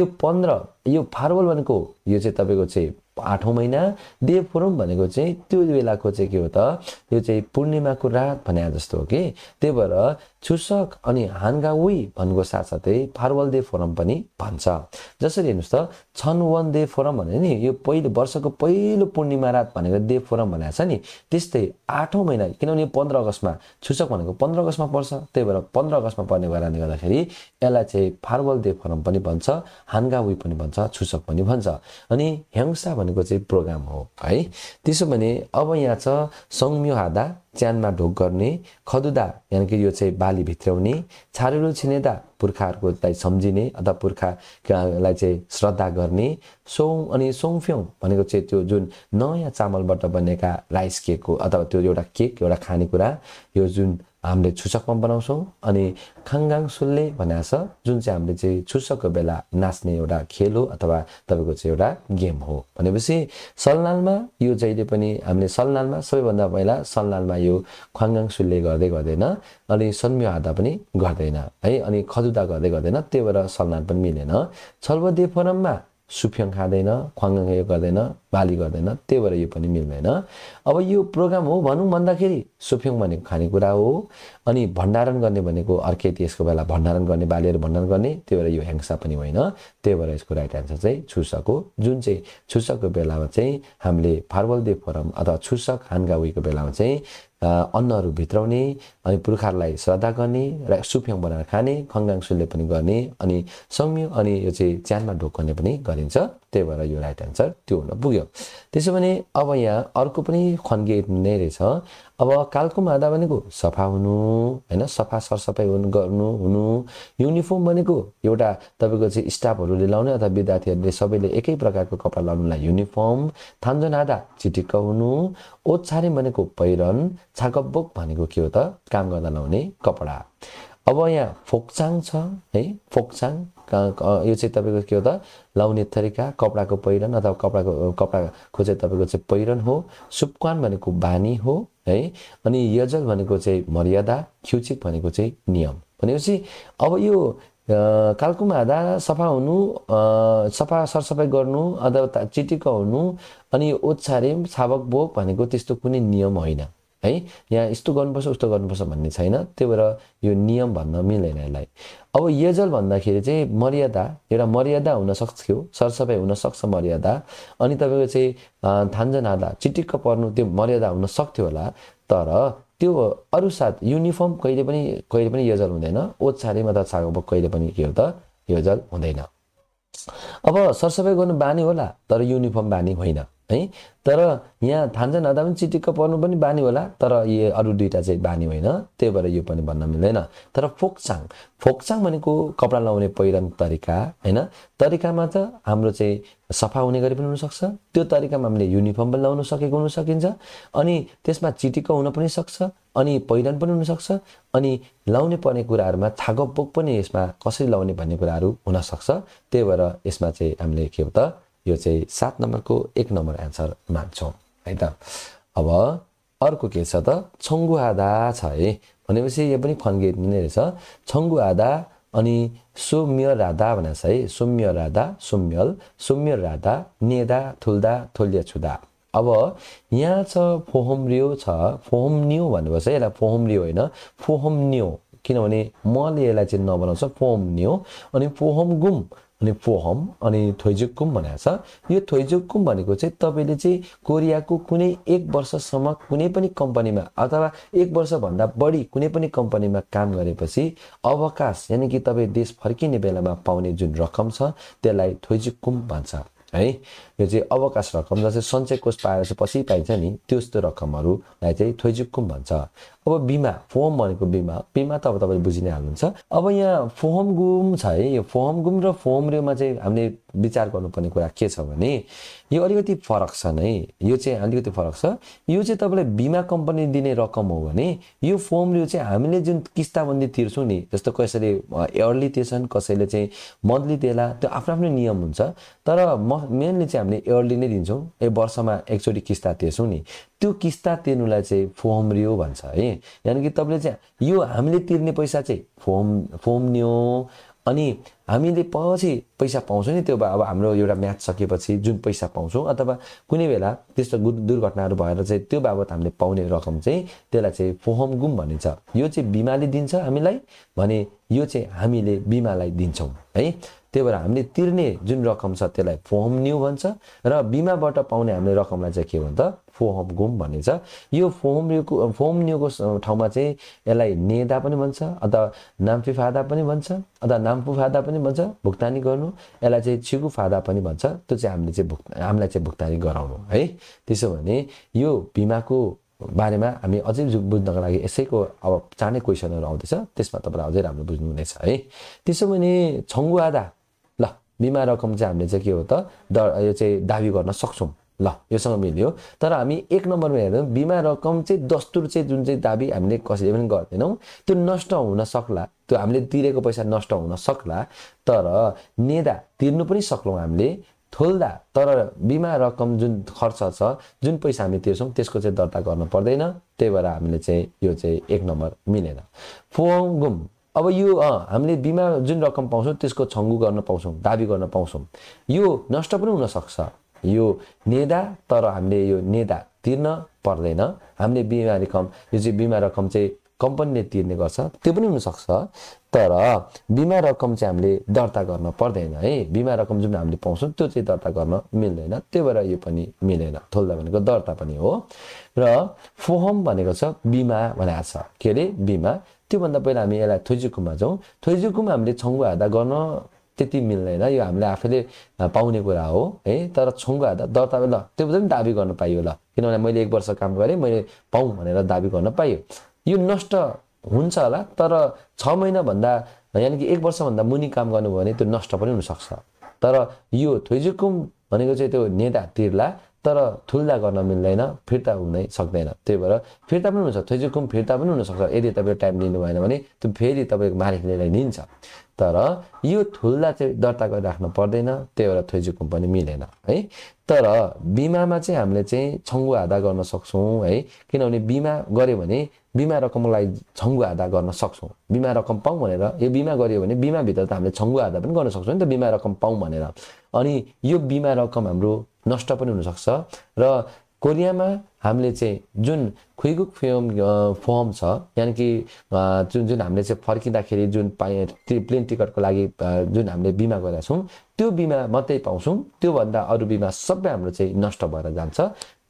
यो पन्ध्र यो फारवल भनेको यो चाहिँ तपाईँको चाहिँ आठौँ महिना देवपुरम भनेको चाहिँ त्यो बेलाको चाहिँ के हो त यो चाहिँ पूर्णिमाको रात भने जस्तो हो कि त्यही भएर छुसक अनि हानगाउई भन्नुको साथसाथै फारवल दे फोरम पनि भन्छ जसरी हेर्नुहोस् त छन वन दे फोरम भने नि यो पहिलो वर्षको पहिलो पूर्णिमा रात भनेको दे फोरम भनेको छ नि त्यस्तै आठौँ महिना किनभने पन्ध्र अगस्तमा छुसक भनेको पन्ध्र अगस्तमा पर्छ त्यही भएर पन्ध्र अगस्तमा पर्ने कारणले गर्दाखेरि यसलाई चाहिँ फारवल दे फोरम पनि भन्छ हानगाउई पनि भन्छ छुसक पनि भन्छ अनि ह्याङ्सा भनेको चाहिँ प्रोग्राम हो है त्यसो भने अब यहाँ छ सङ्म्यो हादा च्यानमा ढोक गर्ने खदुदा यानि कि यो चाहिँ बाली भित्राउने छारुलो छिनेदा पुर्खाहरूकोलाई सम्झिने अथवा पुर्खालाई चाहिँ श्रद्धा गर्ने सौ अनि सौफ्यौँ भनेको चाहिँ त्यो जुन नयाँ चामलबाट बनेका राइस केकको अथवा त्यो एउटा केक एउटा खानेकुरा यो जुन हामीले छुचकमा बनाउँछौँ अनि खाङगाङ सुल्ले भनेको छ जुन चाहिँ हामीले चाहिँ छुचकको बेला नाच्ने एउटा खेल हो अथवा तपाईँको चाहिँ एउटा गेम हो भनेपछि सलनालमा यो जहिले पनि हामीले सलनालमा सबैभन्दा पहिला सलनालमा यो खाङ्गाङ सुल्ले गर्दै गर्दैन अनि सन्म्य हार्दा पनि गर्दैन है अनि खजुदा गर्दै गर्दैन त्यही भएर सलनाल पनि मिलेन छलबदे फोरममा सुफ्यङ खाँदैन ख्वाङगाङ यो गर्दैन बाली गर्दैन त्यही भएर यो पनि मिल्दैन अब यो प्रोग्राम हो भनौँ भन्दाखेरि सोफ्याङ भनेको खानेकुरा हो अनि भण्डारण गर्ने भनेको अर्कै यसको बेला भण्डारण गर्ने बालीहरू भण्डारण गर्ने त्यही भएर यो ह्याङ्सा पनि होइन त्यही भएर यसको राइट एन्सर चाहिँ छुर्सक हो जुन चाहिँ छुसकको बेलामा चाहिँ हामीले फारवल दे फोरम अथवा छुसक हानगाउीको बेलामा चाहिँ अन्नहरू भित्राउने अनि पुर्खाहरूलाई श्रद्धा गर्ने र सुफ्याङ बनाएर खाने खङ्गाङ सुले पनि गर्ने अनि सौम्य अनि यो चाहिँ च्यानमा गर्ने पनि गरिन्छ त्यही भएर यो राइट एन्सर त्यो हुन पुग्यो त्यसो भने अब यहाँ अर्को पनि खन्किएको नै रहेछ अब कालको मादा भनेको सफा हुनु होइन सफा सरसफाइ हुनु गर्नु हुनु युनिफर्म भनेको एउटा तपाईँको चाहिँ स्टाफहरूले लाउने अथवा विद्यार्थीहरूले सबैले एकै प्रकारको कपडा लाउनुलाई युनिफर्म नादा चिटिक्क हुनु ओछारे भनेको पहिरन छाकबोक भनेको के हो त काम गर्दा लाउने कपडा अब यहाँ फोक्चाङ छ है फोक्चाङ यो चाहिँ तपाईँको के हो त लाउने तरिका कपडाको पहिरन अथवा कपडाको कपडाको चाहिँ तपाईँको चाहिँ पहिरन हो सुपकान भनेको बानी हो है अनि यजल भनेको चाहिँ मर्यादा खिउचिक भनेको चाहिँ नियम भनेपछि अब यो कालकुमा हाँदा सफा हुनु सफा सरसफाइ गर्नु अथवा चिटिक्क हुनु अनि ओछारेम छाबक बोक भनेको त्यस्तो कुनै नियम होइन है यहाँ यस्तो गर्नुपर्छ उस्तो गर्नुपर्छ भन्ने छैन त्यही भएर यो नियम भन्न मिल्दैन यसलाई अब यजल भन्दाखेरि चाहिँ मर्यादा एउटा मर्यादा हुनसक्छ क्यो सरसफाइ हुनसक्छ मर्यादा अनि तपाईँको चाहिँ थान्जनादा चिटिक्क पर्नु त्यो मर्यादा हुन सक्थ्यो होला तर त्यो अरू साथ युनिफर्म कहिले पनि कहिले पनि यजल हुँदैन ओछारेमा त छाको कहिले पनि के हो त योजल हुँदैन अब सरसफाइ गर्नु बानी होला तर युनिफर्म बानी होइन है तर यहाँ थान्जा नदा पनि चिटिक्क पर्नु पनि बानी होला तर यो अरू दुइटा चाहिँ बानी होइन त्यही भएर यो पनि भन्न मिल्दैन तर फोक्साङ फोक्साङ भनेको कपडा लाउने पहिरन तरिका होइन तरिकामा त हाम्रो चाहिँ सफा हुने गरी पनि हुनसक्छ त्यो तरिकामा हामीले युनिफर्म पनि लाउन सकेको हुन सकिन्छ अनि त्यसमा चिटिक्क हुन पनि सक्छ अनि पहिरन पनि हुनसक्छ अनि लाउने पर्ने कुराहरूमा थागोपोक पनि यसमा कसरी लाउने भन्ने कुराहरू हुनसक्छ त्यही भएर यसमा चाहिँ हामीले के हो त यो चाहिँ सात नम्बरको एक नम्बर एन्सर मान्छौँ है त अब अर्को के छ त छङ्गु आधा छ है भनेपछि यो पनि फन्गेट नै रहेछ छङ्गु आधा अनि सोम्य राधा भनेको छ है सोम्य राधा सोम्यल सोम्य राधा नेदा थुल्दा थुल्य छुदा अब यहाँ छ फोहोम्रियो छ फोहोम्न्यु भन्नुपर्छ यसलाई फोहोम्रियो होइन फोहोम्न्यु किनभने मले यसलाई चाहिँ नबनाउँछ पोहम नि हो अनि पोहम गुम अनि पोहम अनि थोइजुक्कुम भनेको छ यो थोइजुक्कुम भनेको चाहिँ तपाईँले चाहिँ कोरियाको कुनै एक वर्षसम्म कुनै पनि कम्पनीमा अथवा एक वर्षभन्दा बढी कुनै पनि कम्पनीमा काम गरेपछि अवकाश यानि कि तपाईँ देश फर्किने बेलामा पाउने जुन रकम छ त्यसलाई थोइजुक्कुम भन्छ है यो चाहिँ अवकाश रकम जस्तै सञ्चय कोष पाएर चाहिँ पछि पाइन्छ नि त्यस्तो रकमहरूलाई चाहिँ थोइजुक्कुम भन्छ अब बिमा फोहम भनेको बिमा बिमा त अब तपाईँले बुझि नै हाल्नुहुन्छ अब यहाँ फोहम गुम छ है यो फोहम गुम र फोहम रेमा चाहिँ हामीले विचार गर्नुपर्ने कुरा के छ भने यो अलिकति फरक छन् है यो चाहिँ अलिकति फरक छ यो चाहिँ तपाईँलाई बिमा कम्पनी दिने रकम हो भने यो फोम रिउ चाहिँ हामीले जुन किस्ताबन्दी तिर्छौँ नि जस्तो कसैले इयरली तिर्छन् कसैले चाहिँ मन्थली तिर्ला त्यो आफ्नो आफ्नो नियम हुन्छ तर म मेनली चाहिँ हामीले इयरली नै दिन्छौँ ए वर्षमा एकचोटि किस्ता तिर्छौँ नि त्यो किस्ता तिर्नुलाई चाहिँ रियो भन्छ है यानि कि तपाईँले चाहिँ यो हामीले तिर्ने पैसा चाहिँ फोम फोम नियो अनि हामीले पछि पैसा पाउँछौँ नि त्यो अब हाम्रो एउटा म्याच सकेपछि जुन पैसा पाउँछौँ अथवा कुनै बेला त्यस्तो दुर्घटनाहरू भएर चाहिँ त्यो बाबत हामीले पाउने रकम चाहिँ त्यसलाई चाहिँ फोहम गुम भनिन्छ यो चाहिँ बिमाले दिन्छ हामीलाई भने यो चाहिँ हामीले बिमालाई दिन्छौँ है त्यही भएर हामीले तिर्ने जुन रकम छ त्यसलाई फोहम न्यु भन्छ र बिमाबाट पाउने हामीले रकमलाई चाहिँ के भन्छ फोहम गुम भनिन्छ यो फोहम न्युको फोहम न्युको ठाउँमा चाहिँ यसलाई नेदा पनि भन्छ अथवा नाम्फी फादा पनि भन्छ अथवा नाम्फु फादा पनि भन्छ भुक्तानी गर्नु यसलाई चाहिँ छिगु फादा पनि भन्छ त्यो चाहिँ हामीले चाहिँ भुक्त हामीलाई चाहिँ भुक्तानी गराउनु है त्यसो भने यो बिमाको बारेमा हामी अझै बुझ्नको लागि यसैको अब चाँडै क्वेसनहरू आउँदैछ त्यसमा तपाईँलाई अझै राम्रो बुझ्नुहुनेछ है त्यसो भने छङ्गु बिमा रकम चाहिँ हामीले चाहिँ के हो त द यो चाहिँ दाबी गर्न सक्छौँ ल योसँग मिल्यो तर हामी एक नम्बरमा हेर्दा बिमा रकम चाहिँ दस्तुर चाहिँ जुन चाहिँ दाबी हामीले कसैले पनि गर्दैनौँ त्यो नष्ट हुन सक्ला त्यो हामीले तिरेको पैसा नष्ट हुन सक्ला तर नेदा तिर्नु पनि सक्लौँ हामीले थोल्दा तर बिमा रकम जुन खर्च छ जुन पैसा हामी तिर्छौँ त्यसको चाहिँ दर्ता गर्नु पर्दैन त्यही भएर हामीले चाहिँ यो चाहिँ एक नम्बर मिलेन फोङ गुम अब यो हामीले बिमा जुन रकम पाउँछौँ त्यसको छङ्गु गर्न पाउँछौँ दाबी गर्न पाउँछौँ यो नष्ट पनि हुनसक्छ यो नेदा तर हामीले यो नेदा तिर्न पर्दैन हामीले बिमा रकम यो चाहिँ बिमा रकम चाहिँ कम्पनीले तिर्ने गर्छ त्यो पनि हुनसक्छ तर बिमा रकम चाहिँ हामीले दर्ता गर्न पर्दैन है बिमा रकम जुन हामीले पाउँछौँ त्यो चाहिँ दर्ता गर्न मिल्दैन त्यो भएर यो पनि मिलेन थोल्दा भनेको दर्ता पनि हो र फोहम भनेको छ बिमा भनेको छ के अरे बिमा त्योभन्दा पहिला हामी यसलाई थोइजुकुमा जाउँ थोइजुकुमा हामीले छङ्गु हादा गर्न त्यति मिल्दैन यो हामीले आफैले पाउने कुरा हो है तर छङ्गु हादा दर्ता ल त्यो पनि दाबी गर्न पाइयो ल किनभने मैले एक वर्ष काम गरेँ मैले पाउँ भनेर दाबी गर्न पाइयो यो नष्ट हुन्छ होला तर छ महिनाभन्दा यानि कि एक वर्षभन्दा मुनि काम गर्नुभयो भने त्यो नष्ट पनि हुनसक्छ तर यो थोइजुकुम भनेको चाहिँ त्यो नेता तिर्ला तर ठुल्दा गर्न मिल्दैन फिर्ता हुनै सक्दैन त्यही भएर फिर्ता पनि हुन्छ थैजुकुम फिर्ता पनि हुनसक्छ यदि तपाईँले टाइम लिनु भएन भने त्यो फेरि तपाईँको मालिकले लिन्छ तर यो ठुल्दा चाहिँ दर्ता गरिराख्नु पर्दैन त्यही भएर थैजुकुम पनि मिलेन है तर बिमामा चाहिँ हामीले चाहिँ छङ्गु आधा गर्न सक्छौँ है किनभने बिमा गऱ्यो भने बिमा रकमलाई छङ्गु आधा गर्न सक्छौँ बिमा रकम पाउँ भनेर यो बिमा गऱ्यो भने बिमाभित्र त हामीले छङ्गु आधा पनि गर्न सक्छौँ नि त बिमा रकम पाउँ भनेर अनि यो बिमा रकम हाम्रो नष्ट पनि हुनसक्छ र कोरियामा हामीले चाहिँ जुन खुइगुक फेम फर्म छ यानि कि uh, जुन जुन हामीले चाहिँ फर्किँदाखेरि जुन पाइ प्लेन टिकटको लागि uh, जुन हामीले बिमा गरेका छौँ त्यो बिमा मात्रै पाउँछौँ त्योभन्दा अरू बिमा सबै हाम्रो चाहिँ नष्ट भएर जान्छ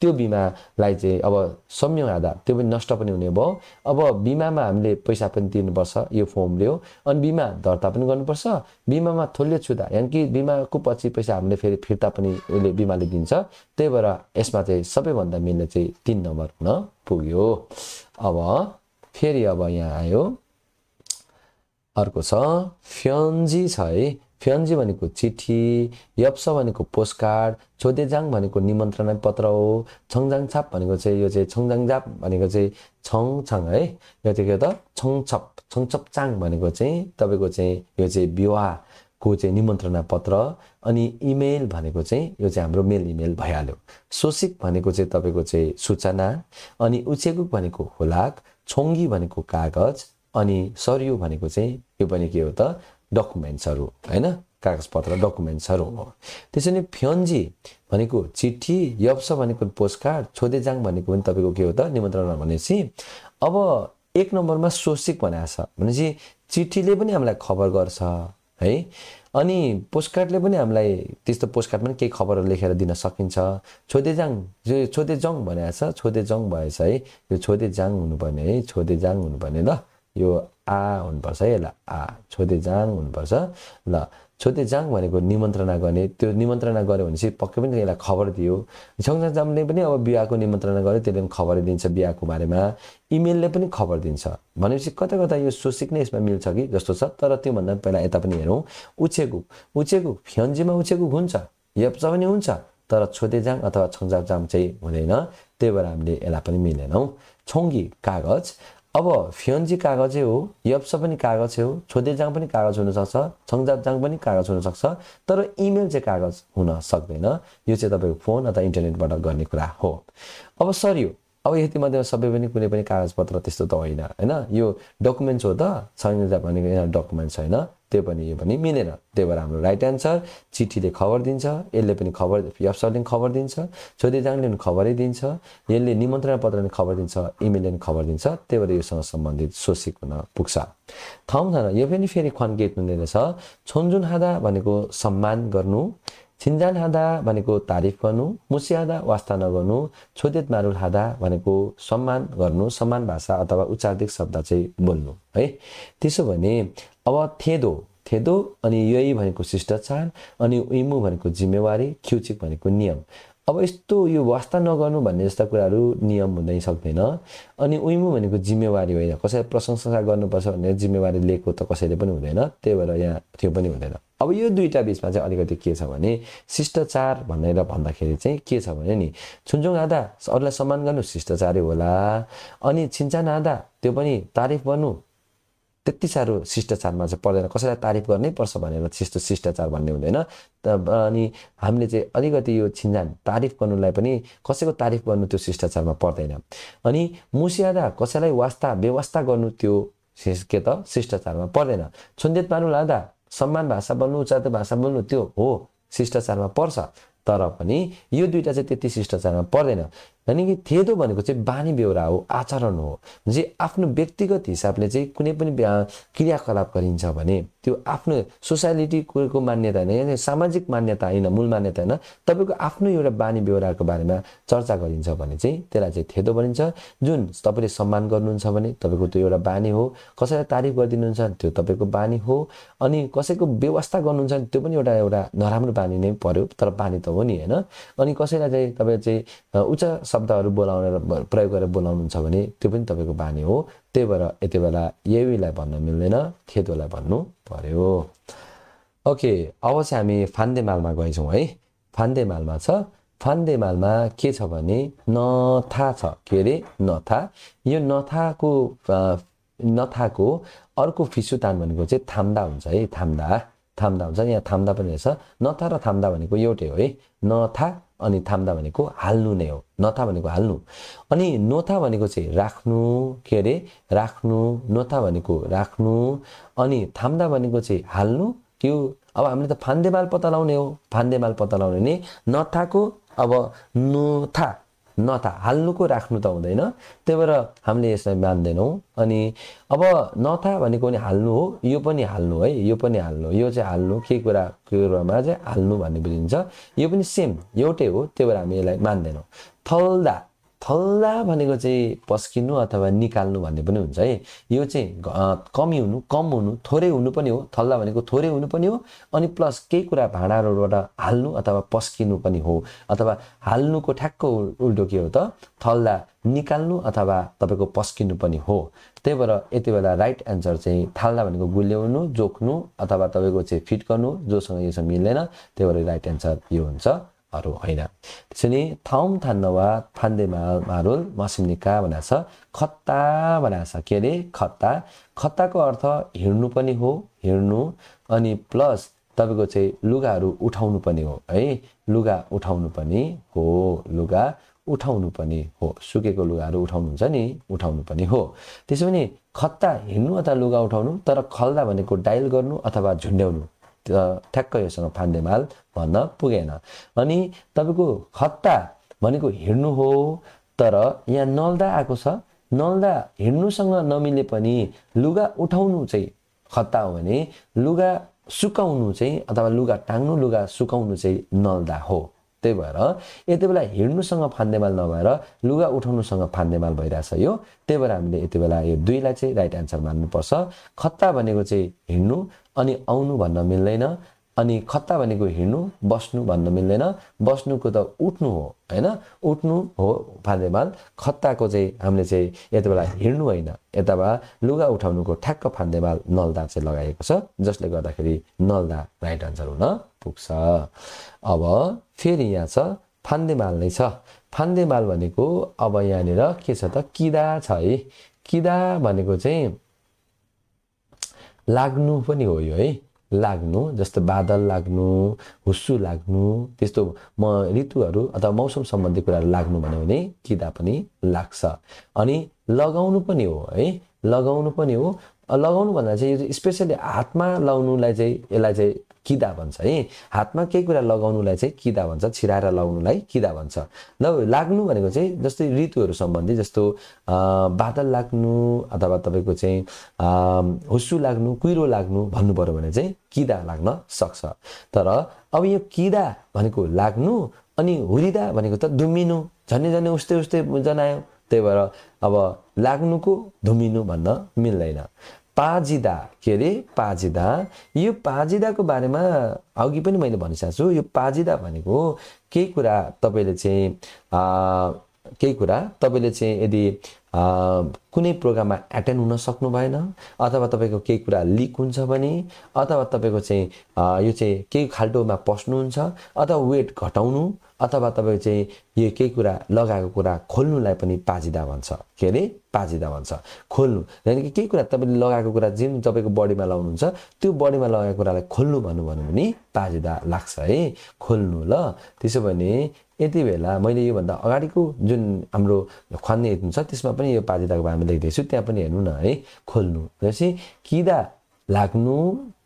त्यो बिमालाई चाहिँ अब सम्य आधा त्यो पनि नष्ट पनि हुने भयो अब बिमामा हामीले पैसा पनि तिर्नुपर्छ यो फर्मले हो अनि बिमा दर्ता पनि गर्नुपर्छ बिमामा थोल्य छुदा यानि कि बिमाको पछि पैसा हामीले फेरि फिर्ता पनि उसले बिमाले दिन्छ त्यही भएर यसमा चाहिँ सबैभन्दा मेन चाहिँ तिन नम्बर हुन पुग्यो अब फेरि अब यहाँ आयो अर्को छ फ्यन्जी छ है फ्यन्जी भनेको चिठी यप्स भनेको पोस्ट कार्ड छोदेजाङ भनेको निमन्त्रणा पत्र हो छङजाङ छाप भनेको चाहिँ यो चाहिँ छङझाङ जाप भनेको चाहिँ छङ छङ है यो चाहिँ के त छङछप छङछप चाङ भनेको चाहिँ तपाईँको चाहिँ यो चाहिँ विवाह को चाहिँ निमन्त्रणा पत्र अनि इमेल भनेको चाहिँ यो चाहिँ हाम्रो मेल इमेल भइहाल्यो शोषित भनेको चाहिँ तपाईँको चाहिँ सूचना अनि उचेकुक भनेको खोलाक छोङ्गी भनेको कागज अनि सरयु भनेको चाहिँ यो पनि के हो त डकुमेन्ट्सहरू होइन कागजपत्र डकुमेन्ट्सहरू हो त्यसैले नै फ्योन्जी भनेको चिठी यप्स भनेको पोस्ट कार्ड छोदेजाङ भनेको पनि तपाईँको के हो त निमन्त्रणा भनेपछि अब एक नम्बरमा शोषित भनेको छ भनेपछि चिठीले पनि हामीलाई खबर गर्छ है अनि पोस्टकार्डले पनि हामीलाई त्यस्तो पोस्टकार्ड पनि केही खबरहरू लेखेर दिन सकिन्छ छोदेजाङ जो जङ भनेको छ जङ भएछ है यो छोदेजाङ हुनुपर्ने है छोदेजाङ हुनुपर्ने ल यो आ हुनुपर्छ है ल आ छोदेजाङ हुनुपर्छ ल छोते जाङ भनेको निमन्त्रणा गर्ने त्यो निमन्त्रणा गऱ्यो भने चाहिँ पक्कै पनि यसलाई खबर दियो छङछाङ पनि अब बिहाको निमन्त्रणा गर्यो त्यसले पनि खबर दिन्छ बिहाको बारेमा इमेलले पनि खबर दिन्छ भनेपछि कता कता यो सोसिक नै यसमा मिल्छ कि जस्तो छ तर त्योभन्दा पहिला यता पनि हेरौँ उछेको उछेको फ्यन्जीमा उछेको हुन्छ हेप्छ पनि हुन्छ तर छोतेजाङ अथवा छङजाङ जाम चाहिँ हुँदैन त्यही भएर हामीले यसलाई पनि मिलेनौँ छोङ्गी कागज अब फियोन्जी कागजै हो यप्स पनि कागज हो छोदेजाङ पनि कागज हुनसक्छ छङजापजाङ पनि कागज हुनसक्छ तर इमेल चाहिँ कागज हुन सक्दैन यो चाहिँ तपाईँको फोन अथवा इन्टरनेटबाट गर्ने कुरा हो अब सर यो अब यति सबै पनि कुनै पनि कागजपत्र त्यस्तो त होइन होइन यो डकुमेन्ट्स हो त संहिता भनेको यहाँ डकुमेन्ट्स होइन त्यो पनि यो पनि मिलेन त्यही भएर हाम्रो राइट एन्सर चिठीले खबर दिन्छ यसले पनि खबर अफसरले पनि खबर दिन्छ छोरीजाङले पनि खबरै दिन्छ यसले निमन्त्रणा पत्रले खबर दिन्छ इमेलले पनि खबर दिन्छ त्यही भएर योसँग सम्बन्धित सोसिक हुन पुग्छ थाहा छ यो पनि फेरि गेट हुँदैन छ छोन्जुन हादा भनेको सम्मान गर्नु छिन्जान हाँदा भनेको तारिफ गर्नु मुसियादा वास्ता नगर्नु छोदेत मारुल हाँदा भनेको सम्मान गर्नु सम्मान भाषा अथवा उच्चारिक शब्द चाहिँ बोल्नु है त्यसो भने अब थेदो थेदो अनि यही भनेको शिष्टाचार अनि उइमु भनेको जिम्मेवारी क्युचिक भनेको नियम अब यस्तो यो वास्ता नगर्नु भन्ने जस्ता कुराहरू नियम हुँदै सक्दैन अनि उइमु भनेको जिम्मेवारी होइन कसैलाई प्रशंसा गर्नुपर्छ भनेर जिम्मेवारी लिएको त कसैले पनि हुँदैन त्यही भएर यहाँ त्यो पनि हुँदैन अब यो दुईवटा बिचमा चाहिँ अलिकति के छ भने शिष्टाचार भनेर भन्दाखेरि चाहिँ के छ भने नि छुन्चुङ आँदा अरूलाई सम्मान गर्नु शिष्टाचारै होला अनि छिन्चान आँदा त्यो पनि तारिफ गर्नु त्यति साह्रो शिष्टाचारमा चाहिँ पर्दैन कसैलाई तारिफ गर्नै पर्छ भनेर त्यस्तो शिष्टाचार भन्ने हुँदैन अनि हामीले चाहिँ अलिकति यो छिन्जान तारिफ गर्नुलाई पनि कसैको तारिफ गर्नु त्यो शिष्टाचारमा पर्दैन अनि मुसियादा कसैलाई वास्ता व्यवस्था गर्नु त्यो के त शिष्टाचारमा पर्दैन छुन्देत मानु लाँदा सम्मान भाषा बोल्नु उचात भाषा बोल्नु त्यो हो शिष्टाचारमा पर्छ तर पनि यो दुइटा चाहिँ त्यति शिष्टाचारमा पर्दैन किनकि थेदो भनेको चाहिँ बानी बेहोरा हो आचरण हो जे आफ्नो व्यक्तिगत हिसाबले चाहिँ कुनै पनि क्रियाकलाप गरिन्छ भने त्यो आफ्नो सोसाइटीको मान्यता होइन सामाजिक मान्यता होइन मूल मान्यता होइन तपाईँको आफ्नो एउटा बानी बेहोराको बारेमा चर्चा गरिन्छ भने चाहिँ त्यसलाई चाहिँ थेदो भनिन्छ जुन तपाईँले सम्मान गर्नुहुन्छ भने तपाईँको त्यो एउटा बानी हो कसैलाई तारिफ गरिदिनुहुन्छ त्यो तपाईँको बानी हो अनि कसैको व्यवस्था गर्नुहुन्छ त्यो पनि एउटा एउटा नराम्रो बानी नै पर्यो तर बानी त हो नि होइन अनि कसैलाई चाहिँ तपाईँ चाहिँ उच्च शब्दहरू बोलाउने प्रयोग गरेर बोलाउनुहुन्छ भने त्यो पनि तपाईँको बानी हो त्यही भएर यति बेला येवीलाई भन्न मिल्दैन खेतोलाई भन्नु पर्यो ओके अब चाहिँ हामी फान्देमालमा गएछौँ है फान्देमालमा छ फान्देमालमा के छ भने नथा छ के अरे नथा यो नथाको नथाको अर्को फिसुतान भनेको चाहिँ थाम्दा हुन्छ है थाम्दा थाम्दा हुन्छ यहाँ थाम्दा पनि रहेछ नथा र थाम्दा भनेको एउटै हो है नथा अनि थाम्दा भनेको हाल्नु नै हो नथा भनेको हाल्नु अनि नोथा भनेको चाहिँ राख्नु के अरे राख्नु नोथा भनेको राख्नु अनि थाम्दा भनेको चाहिँ हाल्नु त्यो अब हामीले त फान्देमाल पत्ता लाउने हो फान्देमाल पत्ता लाउने नि नथाको अब नोथा न त हाल्नुको राख्नु त हुँदैन त्यही भएर हामीले यसलाई मान्दैनौँ अनि अब नथा भनेको नि हाल्नु हो यो पनि हाल्नु है यो पनि हाल्नु यो चाहिँ हाल्नु के कुरा के कुरामा चाहिँ हाल्नु भन्ने बुझिन्छ यो पनि सेम एउटै हो त्यही भएर हामी यसलाई मान्दैनौँ थल्दा थल्ला भनेको चाहिँ पस्किनु अथवा निकाल्नु भन्ने पनि हुन्छ है यो चाहिँ कमी हुनु कम हुनु थोरै हुनु पनि हो थल्ला भनेको थोरै हुनु पनि हो अनि प्लस केही कुरा भाँडाहरूबाट हाल्नु अथवा पस्किनु पनि हो अथवा हाल्नुको ठ्याक्क उल्टो के हो त थल्ला निकाल्नु अथवा तपाईँको पस्किनु पनि हो त्यही भएर यति बेला राइट एन्सर चाहिँ थाल्दा भनेको गुल्याउनु जोक्नु अथवा तपाईँको चाहिँ फिट गर्नु जोसँग योसँग मिल्दैन त्यही भएर राइट एन्सर यो हुन्छ हरू होइन त्यसो नि थौम थान्न वा थान्देमा मारुल मसिम्निका भनेको छ खत्ता भनेको छ के अरे खत्ता खत्ताको अर्थ हिँड्नु पनि हो हिँड्नु अनि प्लस तपाईँको चाहिँ लुगाहरू उठाउनु पनि हो है लुगा उठाउनु पनि हो लुगा उठाउनु पनि हो सुकेको लुगाहरू उठाउनुहुन्छ नि उठाउनु पनि हो त्यसो भने खत्ता हिँड्नु अथवा लुगा उठाउनु तर खल्दा भनेको डाइल गर्नु अथवा झुन्ड्याउनु ठ्याक्क योसँग फान्देमाल भन्न पुगेन अनि तपाईँको खत्ता भनेको हिँड्नु हो तर यहाँ नल्दा आएको छ नल्दा हिँड्नुसँग नमिले पनि लुगा उठाउनु चाहिँ खत्ता हो भने लुगा सुकाउनु चाहिँ अथवा लुगा टाङ्नु लुगा सुकाउनु चाहिँ नल्दा हो त्यही भएर यति बेला हिँड्नुसँग फान्देमाल नभएर लुगा उठाउनुसँग फान्देमाल भइरहेछ यो त्यही भएर हामीले यति बेला यो दुईलाई चाहिँ राइट एन्सर मान्नुपर्छ खत्ता भनेको चाहिँ हिँड्नु अनि आउनु भन्न मिल्दैन अनि खत्ता भनेको हिँड्नु बस्नु भन्न मिल्दैन बस्नुको त उठ्नु हो होइन उठ्नु हो फान्देमाल खत्ताको चाहिँ हामीले चाहिँ यति बेला हिँड्नु होइन यताबाट लुगा उठाउनुको ठ्याक्क फान्देमाल नल्दा चाहिँ लगाएको छ जसले गर्दाखेरि नल्दा राइट आन्सर हुन पुग्छ अब फेरि यहाँ छ फान्देमाल नै छ फान्देमाल भनेको अब यहाँनिर के छ त किदा छ है किदा भनेको चाहिँ लाग्नु पनि हो यो है लाग्नु जस्तो बादल लाग्नु हुस्सु लाग्नु त्यस्तो म ऋतुहरू अथवा मौसम सम्बन्धी कुराहरू लाग्नु भन्यो भने किदा पनि लाग्छ अनि लगाउनु पनि हो है लगाउनु पनि हो लगाउनु भन्दा चाहिँ यो स्पेसली हातमा लाउनुलाई चाहिँ यसलाई चाहिँ किदा भन्छ है हातमा केही कुरा लगाउनुलाई चाहिँ किदा भन्छ छिराएर लगाउनुलाई किदा भन्छ नभए लाग्नु भनेको चाहिँ जस्तै ऋतुहरू सम्बन्धी जस्तो बादल लाग्नु अथवा तपाईँको चाहिँ हुस्सु लाग्नु कुहिरो लाग्नु भन्नु पऱ्यो भने चाहिँ किदा लाग्न सक्छ तर अब यो किदा भनेको लाग्नु अनि हुरिदा भनेको त धुमिनु झन् झन् उस्तै उस्तै जनायो त्यही भएर अब लाग्नुको धुमिनु भन्न मिल्दैन पाजिदा के अरे पाजिदा यो पाजिदाको बारेमा अघि पनि मैले भनिसकेको छु यो पाजिदा भनेको केही कुरा तपाईँले चाहिँ केही कुरा तपाईँले चाहिँ यदि कुनै प्रोग्राममा एटेन्ड हुन सक्नु भएन अथवा तपाईँको केही कुरा लिक हुन्छ भने अथवा तपाईँको चाहिँ यो चाहिँ केही खाल्टोमा पस्नुहुन्छ अथवा वेट घटाउनु अथवा तपाईँ चाहिँ यो केही कुरा लगाएको कुरा खोल्नुलाई पनि पाजिदा भन्छ के अरे पाजिदा भन्छ खोल्नु त्यहाँदेखि केही कुरा तपाईँले लगाएको कुरा जुन तपाईँको बडीमा लगाउनुहुन्छ त्यो बडीमा लगाएको कुरालाई खोल्नु भन्नु भन्यो भने पाजिदा लाग्छ है खोल्नु ल त्यसो भने यति बेला मैले योभन्दा अगाडिको जुन हाम्रो खन्ने हुन्छ त्यसमा पनि यो पाजिदाको बारेमा लेख्दैछु त्यहाँ पनि हेर्नु न है खोल्नु भनेपछि किदा लाग्नु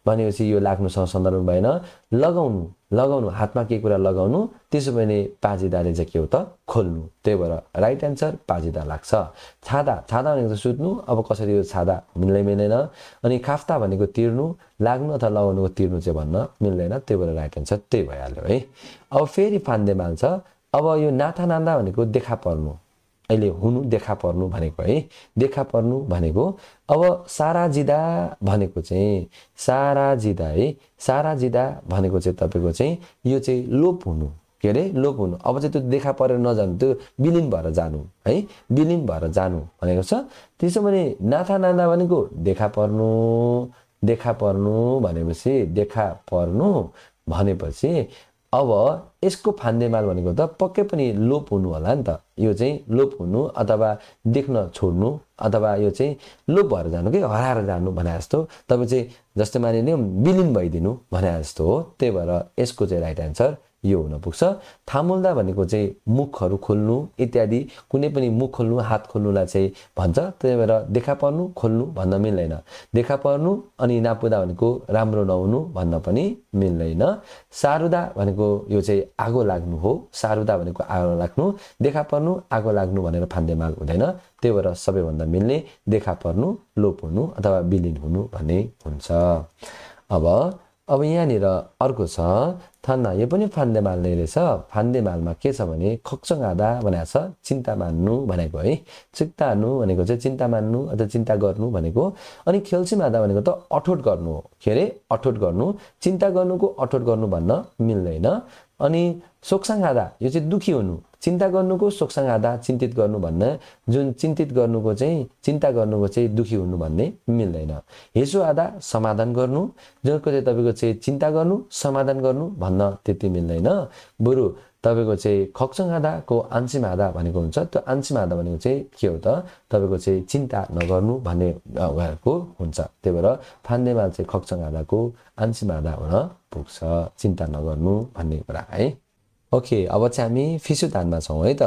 भनेपछि यो लाग्नुसँग सन्दर्भ भएन लगाउनु लगाउनु हातमा केही कुरा लगाउनु त्यसो भने पाजिदाले चाहिँ के हो त खोल्नु त्यही भएर राइट एन्सर पाजिदा लाग्छ छादा छादा भनेको त सुत्नु अब कसरी यो छादा मिल्दै मिल्दैन अनि खाफ्ता भनेको तिर्नु लाग्नु अथवा लगाउनुको तिर्नु चाहिँ भन्न मिल्दैन त्यही भएर राइट एन्सर त्यही भइहाल्यो है अब फेरि फान्दे मान्छ अब यो नाथा नान्दा भनेको देखा पर्नु अहिले हुनु देखा पर्नु भनेको है देखा पर्नु भनेको अब सारा जिदा भनेको चाहिँ सारा जिदा है सारा जिदा भनेको चाहिँ तपाईँको चाहिँ यो चाहिँ लोप हुनु के अरे लोप हुनु अब चाहिँ त्यो देखा परेर नजानु त्यो विलिन भएर जानु है विलिन भएर जानु भनेको छ त्यसो भने नाथा नाना भनेको देखा पर्नु देखा पर्नु भनेपछि देखा पर्नु भनेपछि अब यसको फान्देमाल भनेको त पक्कै पनि लोप हुनु होला नि त यो चाहिँ लोप हुनु अथवा देख्न छोड्नु अथवा यो चाहिँ लोप भएर जानु कि हराएर जानु भने जस्तो तपाईँ चाहिँ जस्तो मानिने विलिन भइदिनु भने जस्तो हो त्यही भएर यसको चाहिँ राइट एन्सर यो हुनपुग्छ थामुल्दा भनेको चाहिँ मुखहरू खोल्नु इत्यादि कुनै पनि मुख खोल्नु हात खोल्नुलाई चाहिँ भन्छ त्यही भएर देखा पर्नु खोल्नु भन्न मिल्दैन देखा पर्नु अनि नापुदा भनेको राम्रो नहुनु भन्न पनि मिल्दैन सारुदा भनेको यो चाहिँ आगो लाग्नु हो सारुदा भनेको आगो लाग्नु देखा पर्नु आगो लाग्नु भनेर फान्देमाग हुँदैन त्यही भएर सबैभन्दा मिल्ने देखा पर्नु लोप हुनु अथवा विलिन हुनु भन्ने हुन्छ अब अब यहाँनिर अर्को छ थन्ना यो पनि फान्डे माल्ने रहेछ फान्दे मालमा के छ भने खक्चङ आधा भनेको छ चिन्ता मान्नु भनेको है चिन्ता हान्नु भनेको चाहिँ चिन्ता मान्नु अथवा चिन्ता गर्नु भनेको अनि खेल्सिम आधा भनेको त अठोट गर्नु हो के अरे अठोट गर्नु चिन्ता गर्नुको अठोट गर्नु भन्न मिल्दैन अनि सोक्साङ आधा यो चाहिँ दुखी हुनु चिन्ता गर्नुको सोखसँग आधा चिन्तित गर्नु भन्न जुन चिन्तित गर्नुको चाहिँ चिन्ता गर्नुको चाहिँ दुःखी हुनु भन्ने मिल्दैन हेसो आधा समाधान गर्नु जसको चाहिँ तपाईँको चाहिँ चिन्ता गर्नु समाधान गर्नु भन्न त्यति मिल्दैन बरु तपाईँको चाहिँ खक्सङ आधाको आन्सिम आधा भनेको हुन्छ त्यो आन्सिम आधा भनेको चाहिँ के हो त तपाईँको चाहिँ चिन्ता नगर्नु भन्ने उहाँहरूको हुन्छ त्यही भएर फान्देमा चाहिँ खक्सङ आधाको आन्सिम आधा हुन पुग्छ चिन्ता नगर्नु भन्ने कुरा है ओके अब चाहिँ हामी फिसुदानमा छौँ है त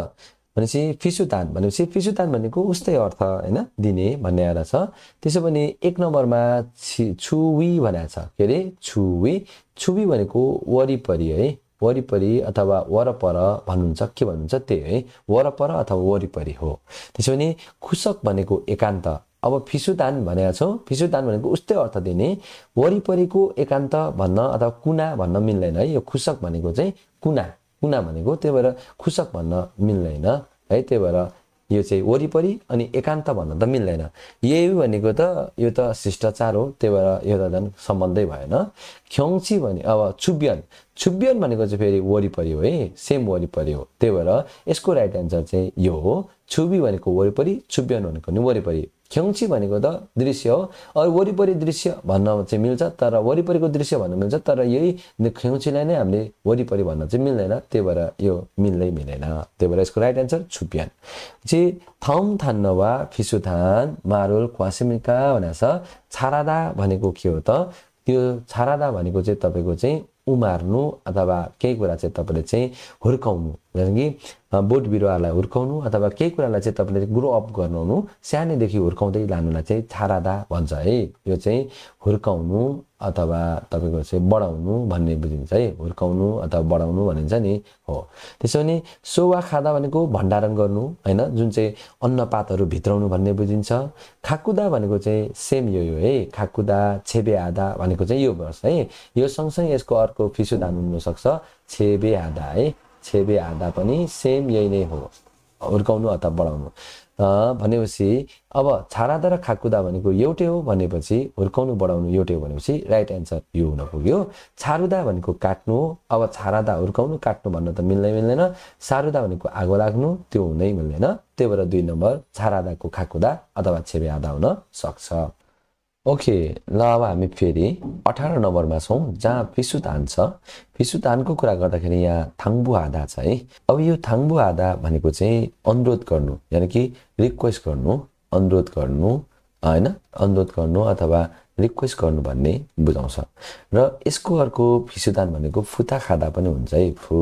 भनेपछि फिसुदान भनेपछि फिसुदान भनेको उस्तै अर्थ होइन दिने भन्ने आएर छ त्यसो भने एक नम्बरमा छि छुवी भनेर छ के अरे छुवी छुवी भनेको वरिपरि है वरिपरि अथवा वरपर भन्नुहुन्छ के भन्नुहुन्छ त्यही है वरपर अथवा वरिपरि हो त्यसो भने खुसक भनेको एकान्त अब फिसुदान भनेका छौँ फिसुदान भनेको उस्तै अर्थ दिने वरिपरिको एकान्त भन्न अथवा कुना भन्न मिल्दैन है यो खुसक भनेको चाहिँ कुना कुना भनेको त्यही भएर खुसक भन्न मिल्दैन है त्यही भएर यो चाहिँ वरिपरि अनि एकान्त भन्न त मिल्दैन यही भनेको त यो त शिष्टाचार हो त्यही भएर यो त झन् सम्बन्धै भएन ख्यौँची भने अब छुब्यन छुब्यन भनेको चाहिँ फेरि वरिपरि हो है सेम वरिपरि हो त्यही भएर यसको राइट एन्सर चाहिँ यो हो छुबी भनेको वरिपरि छुब्यन भनेको नि वरिपरि खेउँची भनेको त दृश्य हो अरू वरिपरि दृश्य भन्न चाहिँ मिल्छ तर वरिपरिको दृश्य भन्न मिल्छ तर यही खेउँचीलाई नै हामीले वरिपरि भन्न चाहिँ मिल्दैन त्यही भएर यो मिल्दै मिलेन त्यही भएर यसको राइट एन्सर छुपियान जे थम थान्न वा फिसुथान मारुल क्वासिमिका भनेको छ छारादा भनेको के हो त त्यो छारादा भनेको चाहिँ तपाईँको चाहिँ उमार्नु अथवा केही कुरा चाहिँ तपाईँले चाहिँ हुर्काउनु जस्तो कि बोट बिरुवाहरूलाई हुर्काउनु अथवा केही कुरालाई चाहिँ तपाईँले ग्रो अप गर्नुहुनु सानैदेखि हुर्काउँदै लानुलाई चाहिँ छारादा भन्छ है यो चाहिँ हुर्काउनु अथवा तपाईँको चाहिँ बढाउनु भन्ने बुझिन्छ है हुर्काउनु अथवा बढाउनु भनिन्छ नि हो त्यसो भने सोवा खाँदा भनेको भण्डारण गर्नु होइन जुन चाहिँ अन्नपातहरू भित्राउनु भन्ने बुझिन्छ खाकुदा भनेको चाहिँ सेम यो यो है खाकुदा छेबे आधा भनेको चाहिँ यो गर्छ है यो सँगसँगै यसको अर्को फिसुदान हुनसक्छ छेबे आधा है छेबे आधा पनि सेम यही नै हो हुर्काउनु अथवा बढाउनु भनेपछि अब छारादा र खाकुदा भनेको एउटै हो भनेपछि हुर्काउनु बढाउनु एउटै हो भनेपछि राइट एन्सर यो हुन पुग्यो छारुदा भनेको काट्नु हो अब छारादा हुर्काउनु काट्नु भन्न त मिल्दै मिल्दैन सारुदा भनेको आगो लाग्नु त्यो हुनै मिल्दैन त्यही भएर दुई नम्बर छारादाको खाकुदा अथवा छेबे आधा हुन सक्छ ओके ल अब हामी फेरि अठार नम्बरमा छौँ जहाँ पिसुतान छ पिसुतानको कुरा गर्दाखेरि यहाँ थाङ्बु आधा छ है अब यो थाङ्बु आधा भनेको चाहिँ अनुरोध गर्नु यानि कि रिक्वेस्ट गर्नु अनुरोध गर्नु होइन अनुरोध गर्नु अथवा रिक्वेस्ट गर्नु भन्ने बुझाउँछ र यसको अर्को फिसुदान भनेको फुता खाँदा पनि हुन्छ है फु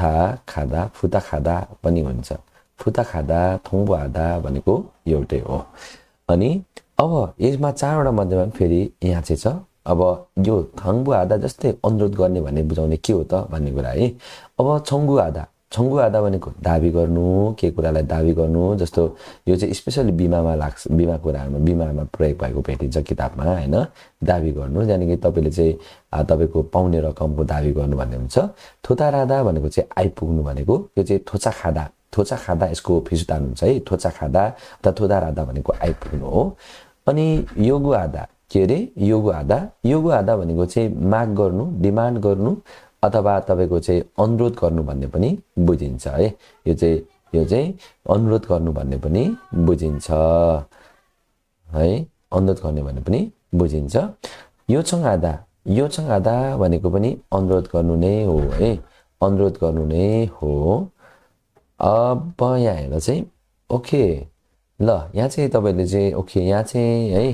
था खादा फुता खाँदा पनि हुन्छ फुता खाँदा थुङ्बु आधा भनेको एउटै हो अनि अब यसमा चारवटा मध्येमा फेरि यहाँ चाहिँ छ अब यो थाङ्गु आधा जस्तै अनुरोध गर्ने भन्ने बुझाउने के हो त भन्ने कुरा है अब छङ्गु आधा छङ्गु आधा भनेको दाबी गर्नु के कुरालाई दाबी गर्नु जस्तो यो चाहिँ स्पेसली बिमामा लाग्छ बिमा कुराहरूमा बिमामा प्रयोग भएको भेटिन्छ किताबमा होइन दाबी गर्नु जाने तपाईँले चाहिँ तपाईँको पाउने रकमको दाबी गर्नु भन्ने हुन्छ थोता राधा भनेको चाहिँ आइपुग्नु भनेको यो चाहिँ थोचा खाँदा थोचा खाँदा यसको फिस हुन्छ है थोचा खाँदा अथवा थोदा राधा भनेको आइपुग्नु हो अनि योगु आधा के अरे योगु आधा योगु आधा भनेको चाहिँ माग गर्नु डिमान्ड गर्नु अथवा तपाईँको चाहिँ अनुरोध गर्नु भन्ने पनि बुझिन्छ है यो चाहिँ यो चाहिँ अनुरोध गर्नु भन्ने पनि बुझिन्छ है अनुरोध गर्ने भन्ने पनि बुझिन्छ यो छङ आधा यो छङ आधा भनेको पनि अनुरोध गर्नु नै हो है अनुरोध गर्नु नै हो अब यहाँ हेर्दा चाहिँ ओके ल यहाँ चाहिँ तपाईँले चाहिँ ओके यहाँ चाहिँ है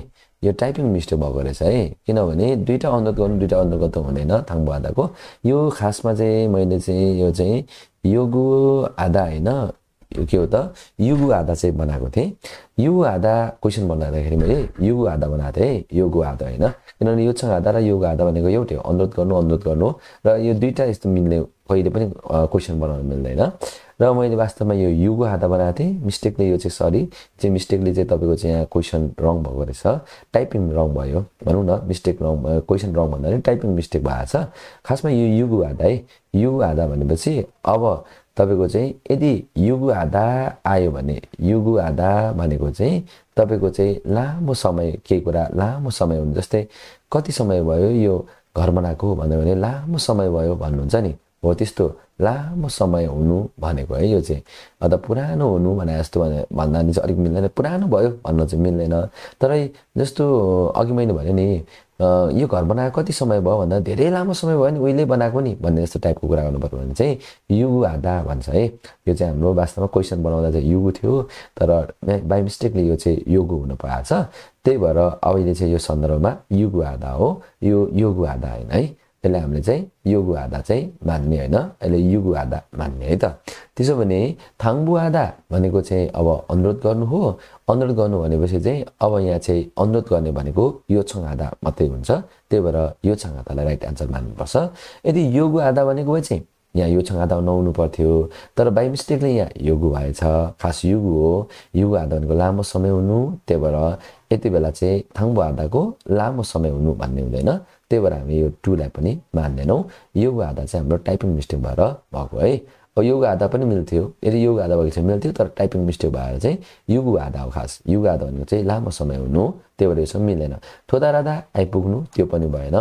यो टाइपिङ मिस्टेक भएको रहेछ है किनभने दुईवटा अनुरोध गर्नु दुईवटा अनुरोध त हुँदैन थाङ्बु आधाको यो खासमा चाहिँ मैले चाहिँ यो चाहिँ योगु आधा होइन यो के हो त युगु आधा चाहिँ बनाएको थिएँ युगु आधा क्वेसन बनाउँदाखेरि मैले युगु आधा बनाएको थिएँ है योगु आधा होइन किनभने यो छ आधा र योगु आधा भनेको एउटै अनुरोध गर्नु अनुरोध गर्नु र यो दुईवटा यस्तो मिल्ने कहिले पनि क्वेसन बनाउनु मिल्दैन र मैले वास्तवमा यो युको हाता बनाएको थिएँ मिस्टेकले यो चाहिँ सरी चाहिँ मिस्टेकले चाहिँ तपाईँको चाहिँ यहाँ क्वेसन रङ भएको रहेछ टाइपिङ रङ भयो भनौँ न मिस्टेक रङ भयो क्वेसन रङ भन्दाखेरि टाइपिङ मिस्टेक भएको छ खासमा यो युगु हाता है युगु हाता भनेपछि अब तपाईँको चाहिँ यदि युगु आधा आयो भने युगु आधा भनेको चाहिँ तपाईँको चाहिँ लामो समय केही कुरा लामो समय हुन्छ जस्तै कति समय भयो यो घर बनाएको भन्यो भने लामो समय भयो भन्नुहुन्छ नि हो त्यस्तो लामो समय हुनु भनेको है यो चाहिँ अन्त पुरानो हुनु भने जस्तो भने भन्दा चाहिँ अलिक मिल्दैन पुरानो भयो भन्न चाहिँ मिल्दैन तर जस्तो अघि मैले भने नि यो घर बनाएको कति समय भयो भन्दा धेरै लामो समय भयो नि उहिले बनाएको नि भन्ने जस्तो टाइपको कुरा गर्नु पऱ्यो भने चाहिँ युगु आधा भन्छ है यो चाहिँ हाम्रो वास्तवमा क्वेसन बनाउँदा चाहिँ युगु थियो तर बाई मिस्टेकले यो चाहिँ योगु हुन पाएछ त्यही भएर अहिले चाहिँ यो सन्दर्भमा युगु आधा हो यो योगु आधा होइन है यसलाई हामीले चाहिँ आधा चाहिँ मान्ने होइन यसले आधा मान्ने है त त्यसो भने आधा भनेको चाहिँ अब अनुरोध गर्नु हो अनुरोध गर्नु भनेपछि चाहिँ अब यहाँ चाहिँ अनुरोध गर्ने भनेको यो छङआदा मात्रै हुन्छ त्यही भएर यो छङआदालाई राइट आन्सर मान्नुपर्छ यदि योगु आधा भनेको भए चाहिँ यहाँ यो छङ आधा नहुनु पर्थ्यो तर बाई मिस्टेकले यहाँ योगु भएछ खास युगु हो युगु आधा भनेको लामो समय हुनु त्यही भएर यति बेला चाहिँ थाङ्बु आधाको लामो समय हुनु भन्ने हुँदैन त्यही भएर हामी यो टुलाई पनि मान्दैनौँ योग आधा चाहिँ हाम्रो टाइपिङ मिस्टेक भएर भएको है अब योग आधा पनि मिल्थ्यो यदि योग आधा भएको चाहिँ मिल्थ्यो तर टाइपिङ मिस्टेक भएर चाहिँ युग आधा हो खास युग आधा भनेको चाहिँ लामो समय हुनु त्यही भएर यसो मिल्दैन थोदा राधा आइपुग्नु त्यो पनि भएन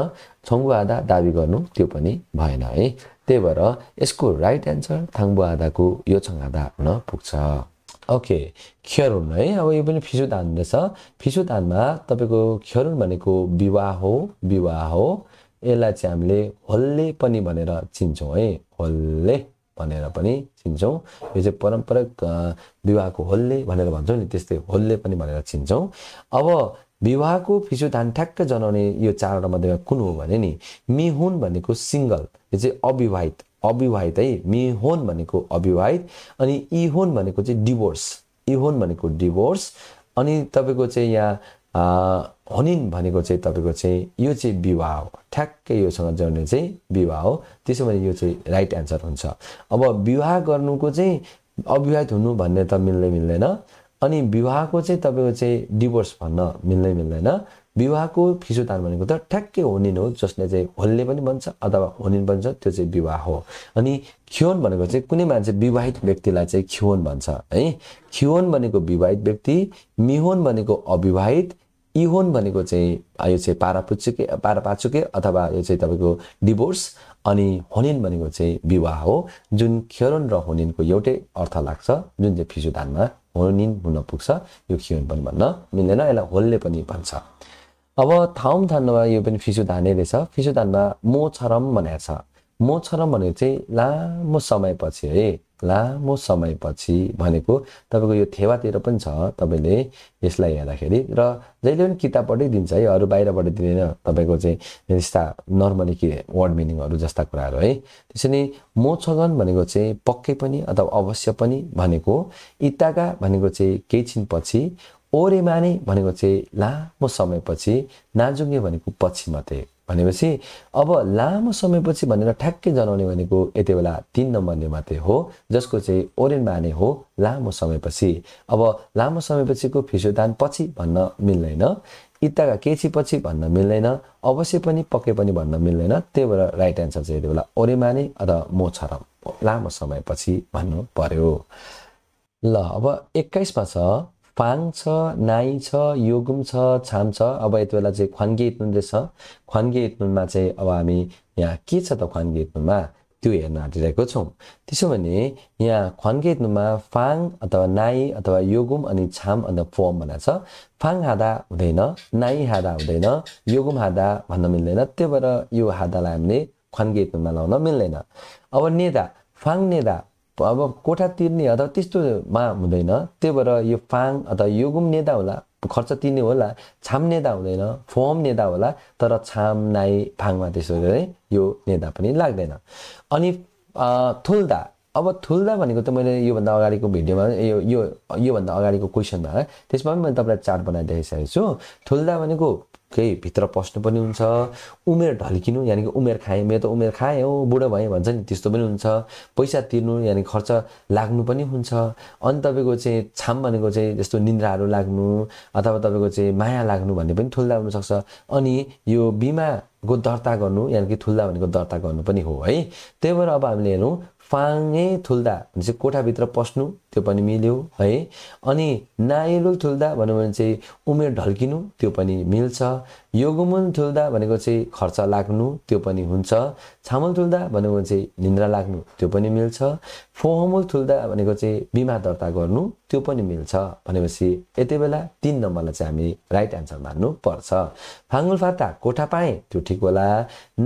छङ्गु आधा दाबी गर्नु त्यो पनि भएन है त्यही भएर यसको राइट एन्सर थाङ्बु आधाको यो छङ आधा हुन पुग्छ ओके खेरुन है अब यो पनि फिसुदान रहेछ फिसुदानमा तपाईँको खेरुन भनेको विवाह हो विवाह हो यसलाई चाहिँ हामीले होल्ले पनि भनेर चिन्छौँ है होल्ले भनेर पनि चिन्छौँ यो चाहिँ पारम्परिक विवाहको होल्ले भनेर भन्छौँ नि त्यस्तै होल्ले पनि भनेर चिन्छौँ अब विवाहको फिसुदान ठ्याक्क जनाउने यो चारवटा मध्येमा कुन हो भने नि मिहुन भनेको सिङ्गल यो चाहिँ अविवाहित अविवाहित है होन भनेको अविवाहित अनि इहोन भनेको चाहिँ डिभोर्स इहोन भनेको डिभोर्स अनि तपाईँको चाहिँ यहाँ हनिन भनेको चाहिँ तपाईँको चाहिँ यो चाहिँ विवाह हो ठ्याक्कै योसँग जोड्ने चाहिँ विवाह हो त्यसो भने यो चाहिँ राइट एन्सर हुन्छ अब विवाह गर्नुको चाहिँ अविवाहित हुनु भन्ने त मिल्दै मिल्दैन अनि विवाहको चाहिँ तपाईँको चाहिँ डिभोर्स भन्न मिल्दै मिल्दैन विवाहको फिसोतान भनेको त ठ्याक्कै होनिन हो जसले चाहिँ होल्ने पनि भन्छ अथवा होनिन भन्छ त्यो चाहिँ विवाह हो अनि खिओन भनेको चाहिँ कुनै मान्छे विवाहित व्यक्तिलाई चाहिँ ख्योन भन्छ है खिओन भनेको विवाहित व्यक्ति मिहोन भनेको अविवाहित इहोन भनेको चाहिँ यो चाहिँ पारापुच्चुके पारापाचुके अथवा यो चाहिँ तपाईँको डिभोर्स अनि होनिन भनेको चाहिँ विवाह हो जुन खेरोन र होनिनको एउटै अर्थ लाग्छ जुन चाहिँ फिजुदानमा होनिन हुन पुग्छ यो खियोन पनि भन्न मिल्दैन यसलाई होल्ले पनि भन्छ अब थाउम थान्नमा यो पनि फिसु धाने रहेछ फिसु धानमा मोछरम भनेको छ मोछरम भनेको चाहिँ लामो समयपछि है लामो समयपछि भनेको तपाईँको यो थेवातिर पनि छ तपाईँले यसलाई हेर्दाखेरि र जहिले पनि किताबबाटै दिन्छ है अरू बाहिरबाट दिँदैन तपाईँको चाहिँ यस्ता नर्मली के वर्ड मिनिङहरू जस्ता कुराहरू है त्यसरी नै मोछगन भनेको चाहिँ पक्कै पनि अथवा अवश्य पनि भनेको इताका भनेको चाहिँ केही छिनपछि ओरे माने भनेको चाहिँ लामो समयपछि नाजुङ्गे भनेको पछि मात्रै भनेपछि अब लामो समयपछि भनेर ठ्याक्कै जनाउने भनेको यति बेला तिन नम्बरले मात्रै हो जसको चाहिँ ओरेन माने हो लामो समयपछि अब लामो समयपछिको फिसोदान पछि भन्न मिल्दैन इत्ताका केछि पछि भन्न मिल्दैन अवश्य पनि पक्कै पनि भन्न मिल्दैन त्यही भएर राइट एन्सर चाहिँ यति बेला ओरे माने र मो छरम लामो समयपछि भन्नु पर्यो ल अब एक्काइसमा छ फाङ छ नाइ छ योगुम छ छाम छ अब यति बेला चाहिँ ख्वान्गे इत्नुन छ ख्वान्गे इत्नुनमा चाहिँ अब हामी यहाँ के छ त ख्वान्गे इत्नुनमा त्यो हेर्न आँटिरहेको छौँ त्यसो भने यहाँ ख्वान्गे इत्नुमा फाङ अथवा नाइ अथवा योगुम अनि छाम अन्त फोम भनेर छ फाङ हादा हुँदैन नाइ हादा हुँदैन योगुम हादा भन्न मिल्दैन त्यही भएर यो हादालाई हामीले ख्वान्गे इत्नुमा लाउन मिल्दैन अब नेदा फाङ नेदा अब कोठा तिर्ने अथवा त्यस्तोमा हुँदैन त्यही भएर यो फाङ अथवा योगुम नेता होला खर्च तिर्ने होला छाम नेता हुँदैन फोम नेता होला तर छाम नाइ फाङमा त्यसो है यो नेता पनि लाग्दैन अनि थुल्दा अब थुल्दा भनेको त मैले योभन्दा अगाडिको भिडियोमा यो यो योभन्दा अगाडिको क्वेसनमा त्यसमा पनि मैले तपाईँलाई चार्ट बनाइदिइसकेको छु थुल्दा भनेको केही भित्र पस्नु पनि हुन्छ उमेर ढल्किनु यानि कि उमेर खाएँ मेरो त उमेर खाएँ हो बुढो भएँ भन्छ नि त्यस्तो पनि हुन्छ पैसा तिर्नु यानि खर्च लाग्नु पनि हुन्छ अनि तपाईँको चाहिँ छाम भनेको चाहिँ जस्तो निन्द्राहरू लाग्नु अथवा तपाईँको चाहिँ माया लाग्नु भन्ने पनि ठुल्दा हुनसक्छ अनि यो बिमाको दर्ता गर्नु यानि कि ठुल्दा भनेको दर्ता गर्नु पनि हो है त्यही भएर अब हामीले हेरौँ फाङे थुल्दा भनेपछि कोठाभित्र पस्नु त्यो पनि मिल्यो है अनि नाइलो थुल्दा भन्यो भने चाहिँ उमेर ढल्किनु त्यो पनि मिल्छ योगमुन ठुल्दा भनेको चाहिँ खर्च लाग्नु त्यो पनि हुन्छ छामल ठुल्दा भनेको चाहिँ निन्द्रा लाग्नु त्यो पनि मिल्छ फोहमुल ठुल्दा भनेको चाहिँ बिमा दर्ता गर्नु त्यो पनि मिल्छ भनेपछि यति बेला तिन नम्बरलाई चाहिँ हामी राइट एन्सर मान्नु पर्छ फाङ्गुल फाता कोठा पाएँ त्यो ठिक होला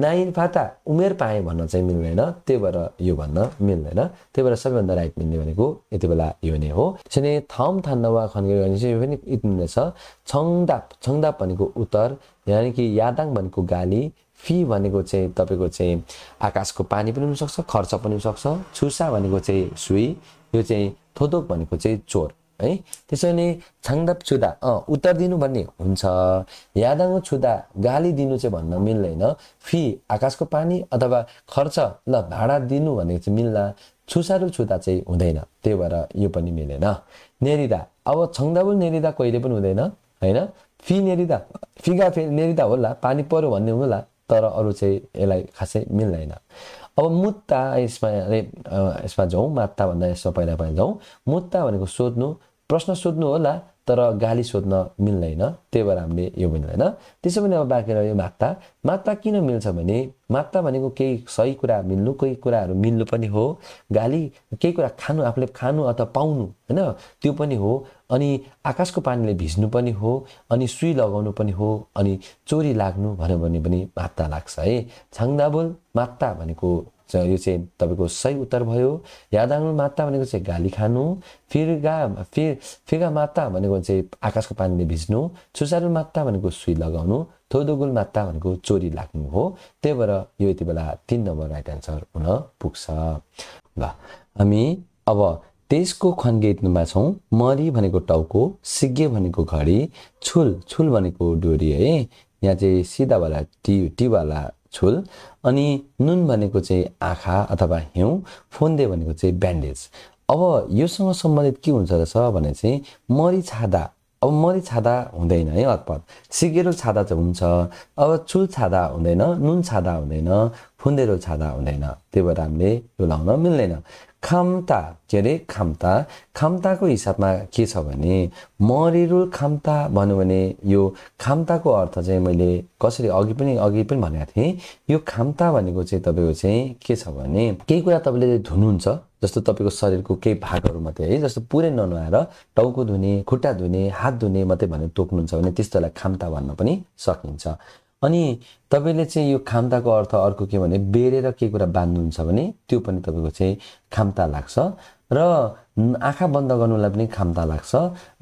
नाइन फाता उमेर पाएँ भन्न चाहिँ मिल्दैन त्यही भएर यो भन्न मिल्दैन त्यही भएर सबैभन्दा राइट मिल्ने भनेको यति बेला यो नै हो त्यसरी नै थम वा खनगेर भने चाहिँ यो पनि यति छ छङदाप छङदाप भनेको उत्तर यानि कि यादाङ भनेको गाली फी भनेको चाहिँ तपाईँको चाहिँ आकाशको पानी पनि हुनसक्छ खर्च पनि हुनसक्छ छुसा भनेको चाहिँ सुई यो चाहिँ थोदोक भनेको चाहिँ चोर है त्यसैले नै छाङदाप छुदा अँ उत्तर दिनु भन्ने हुन्छ यादाङ छुदा गाली दिनु चाहिँ भन्न मिल्दैन फी आकाशको पानी अथवा खर्च ल भाडा दिनु भनेको चाहिँ मिल्ला छुसारु छुदा चाहिँ हुँदैन त्यही भएर यो पनि मिलेन नेरिदा अब छङ्दाबुल नेरिदा कहिले पनि हुँदैन होइन फी त फिगा फेरि नेरिदा होला पानी पऱ्यो भन्ने होला तर अरू चाहिँ यसलाई खासै मिल्दैन अब मुत्ता यसमा अरे यसमा जाउँ मात्ता भन्दा यसमा पहिला पहिला जाउँ मुत्ता भनेको सोध्नु प्रश्न सोध्नु होला तर गाली सोध्न मिल्दैन त्यही भएर हामीले यो मिल्दैन त्यसो पनि अब बाँकी रह्यो मात्ता मात्ता किन मिल्छ भने मात्ता भनेको केही सही कुरा मिल्नु कोही कुराहरू मिल्नु पनि हो गाली केही कुरा खानु आफूले खानु अथवा पाउनु होइन त्यो पनि हो अनि आकाशको पानीले भिज्नु पनि हो अनि सुई लगाउनु पनि हो अनि चोरी लाग्नु भन्यो भने पनि मात्ता लाग्छ है छाङदाबोल मात्ता भनेको यो चाहिँ तपाईँको सही उत्तर भयो यादाङ मात्ता भनेको चाहिँ गाली खानु फिर्गा फिर फिर्गा मात्ता भनेको चाहिँ आकाशको पानीले भिज्नु छुसारु मात्ता भनेको सुई लगाउनु थोदोगुल मात्ता भनेको चोरी लाग्नु हो त्यही भएर यो यति बेला तिन नम्बर राइट एन्सर हुन पुग्छ ल हामी अब त्यसको खन्गेतमा छौँ मरी भनेको टाउको सिग्गे भनेको घडी छुल छुल भनेको डोरी है यहाँ चाहिँ सिधावाला टी टीवाला छुल अनि नुन भनेको चाहिँ आँखा अथवा हिउँ फोन्दे भनेको चाहिँ ब्यान्डेज अब योसँग सम्बन्धित के हुन्छ रहेछ भने चाहिँ मरि छादा अब मरी छादा हुँदैन है हतपत सिगेरो छादा चाहिँ हुन्छ अब चुल छादा हुँदैन नुन छादा हुँदैन फुन्देरो छादा हुँदैन त्यही भएर हामीले यो लाउन मिल्दैन खाम्ता के अरे खाम्ता खाम्ताको हिसाबमा के छ भने मरिरुल खाम्ता भन्यो भने यो खाम्ताको अर्थ चाहिँ मैले कसरी अघि पनि अघि पनि भनेको थिएँ यो खाम्ता भनेको चाहिँ तपाईँको चाहिँ के छ भने केही कुरा तपाईँले धुनुहुन्छ जस्तो तपाईँको शरीरको केही भागहरू मात्रै है जस्तो पुरै ननुहाएर टाउको धुने खुट्टा धुने हात धुने मात्रै भनेर तोक्नुहुन्छ भने त्यस्तोलाई खाम्ता भन्न पनि सकिन्छ अनि तपाईँले चाहिँ यो खाम्ताको अर्थ अर्को के भने बेरेर के कुरा बाँध्नुहुन्छ भने त्यो पनि तपाईँको चाहिँ खाम्ता लाग्छ र आँखा बन्द गर्नुलाई पनि खाम्ता लाग्छ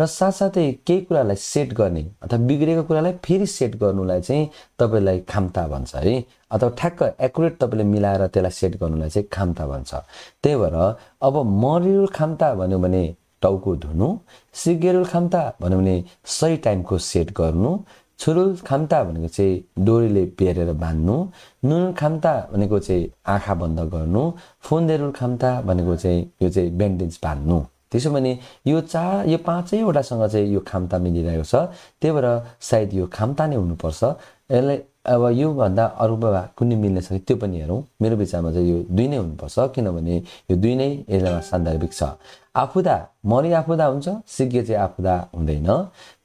र साथसाथै केही कुरालाई सेट गर्ने अथवा बिग्रेको कुरालाई फेरि सेट गर्नुलाई चाहिँ तपाईँलाई खाम्ता भन्छ है अथवा ठ्याक्क एकुरेट तपाईँले मिलाएर त्यसलाई सेट गर्नुलाई चाहिँ खाम्ता भन्छ त्यही भएर अब मरिरुल खाम्ता भन्यो भने टाउको धुनु सिगेरुल खाम्ता भन्यो भने सही टाइमको सेट गर्नु छुरुल खाम्ता भनेको चाहिँ डोरीले बेरेर बाँध्नु नुन खाम्ता भनेको चाहिँ आँखा बन्द गर्नु फोन्देरुल खाम्ता भनेको चाहिँ यो चाहिँ ब्यान्डेज बाँध्नु त्यसो भने यो चार यो पाँचैवटासँग चाहिँ यो खाम्ता मिलिरहेको छ त्यही भएर सायद यो खाम्ता नै हुनुपर्छ यसलाई अब योभन्दा अरू बाबा कुनै मिल्न सक्यो त्यो पनि हेरौँ मेरो विचारमा चाहिँ यो दुई नै हुनुपर्छ किनभने यो दुई नै यसमा सान्दर्भिक छ आफुदा मरि आफुदा हुन्छ सिग्गे चाहिँ आफुदा हुँदैन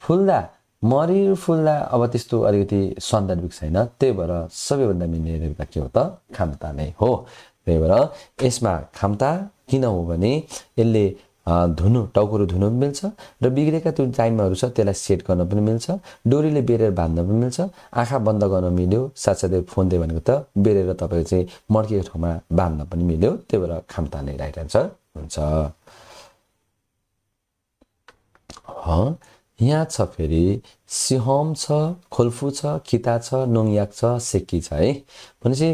फुल्दा फुललाई अब त्यस्तो अलिकति सान्दर्भिक छैन त्यही भएर सबैभन्दा मिल्ने देवता के हो त खाम्ता नै हो त्यही भएर यसमा खाम्ता किन हो भने यसले धुनु टाउकोहरू धुनु पनि मिल्छ र बिग्रेका त्यो टाइमहरू छ त्यसलाई सेट गर्न पनि मिल्छ डोरीले बेरेर बाँध्न पनि मिल्छ आँखा बन्द गर्न मिल्यो साथसाथै फोन दियो भनेको त बेरेर तपाईँको चाहिँ मर्किएको ठाउँमा बाँध्न पनि मिल्यो त्यही भएर खाम्ता नै राइट एन्सर हुन्छ यहाँ छ फेरि सिहम छ खोल्फु छ खिता छ नोङयाक छ सेकी छ है भनेपछि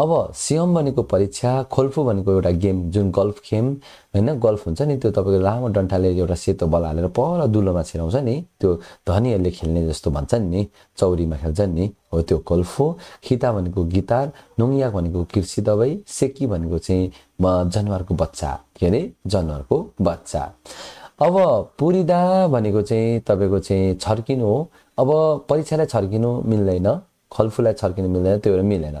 अब सिहम भनेको परीक्षा खोल्फु भनेको एउटा गेम जुन गल्फ खेम होइन गल्फ हुन्छ नि त्यो तपाईँको लामो डन्ठाले एउटा सेतो बल हालेर पर दुलोमा छिराउँछ नि त्यो धनीहरूले खेल्ने जस्तो भन्छन् नि चौरीमा खेल्छन् नि हो त्यो खोल्फु खिता भनेको गिटार नोङयाक भनेको कृषि दबाई सेकी भनेको चाहिँ जनावरको बच्चा के अरे जनावरको बच्चा अब पुरिदा भनेको चाहिँ तपाईँको चाहिँ छर्किनु हो अब परीक्षालाई छर्किनु मिल्दैन खलफुललाई छर्किनु मिल्दैन त्यो भएर मिलेन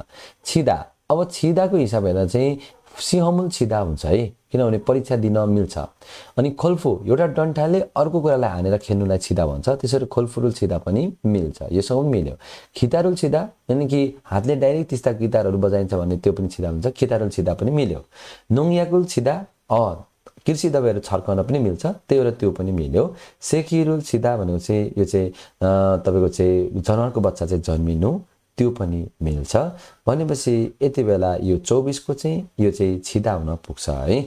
छिदा अब छिदाको हिसाब हेर्दा चाहिँ सिंहमूल छिदा हुन्छ है किनभने परीक्षा दिन मिल्छ अनि खल्फु एउटा डन्ठाले अर्को कुरालाई हानेर खेल्नुलाई छिदा भन्छ त्यसरी खल्फुरुल छिदा पनि मिल्छ योसँग मिल्यो खितारुल छिदा यानि कि हातले डाइरेक्ट त्यस्ता गिटारहरू बजाइन्छ भने त्यो पनि छिदा हुन्छ खितारुल छिदा पनि मिल्यो नुङ्याकुल छिदा अ कृषि दबाईहरू छर्काउन पनि मिल्छ त्यही भएर त्यो पनि मिल्यो सेकिरुल सिधा भनेको चाहिँ यो चाहिँ तपाईँको चाहिँ जनावरको बच्चा चाहिँ जन्मिनु त्यो पनि मिल्छ भनेपछि यति बेला यो चौबिसको चाहिँ यो चाहिँ छिदा हुन पुग्छ है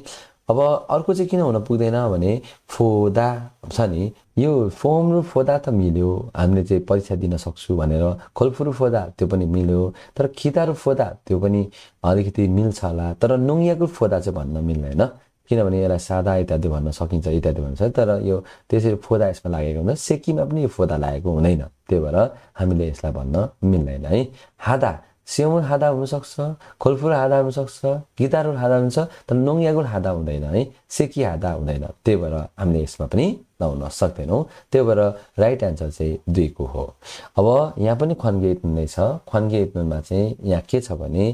अब अर्को चाहिँ किन हुन पुग्दैन भने फोदा छ नि यो फोम रु फोदा त मिल्यो हामीले चाहिँ परीक्षा दिन सक्छु भनेर खोलफुरु फोदा त्यो पनि मिल्यो तर खिता र फोदा त्यो पनि अलिकति मिल्छ होला तर नुङ्गियाको फोदा चाहिँ भन्न मिल्दैन किनभने यसलाई सादा इत्यादि भन्न सकिन्छ इत्यादि भन्छ तर यो त्यसरी फोदा यसमा लागेको हुन्छ सेकीमा पनि यो फोदा लागेको हुँदैन त्यही भएर हामीले यसलाई भन्न मिल्दैन है हादा सेउन हादा हुनसक्छ खोलफुल हादा हुनसक्छ गिटारुल हादा हुन्छ तर नोङ्यागुल हादा हुँदैन है सेकी हादा हुँदैन त्यही भएर हामीले यसमा पनि नहुन सक्दैनौँ त्यही भएर राइट एन्सर चाहिँ दुईको हो अब यहाँ पनि खन्गे नै छ खन्गे नुनमा चाहिँ यहाँ के छ भने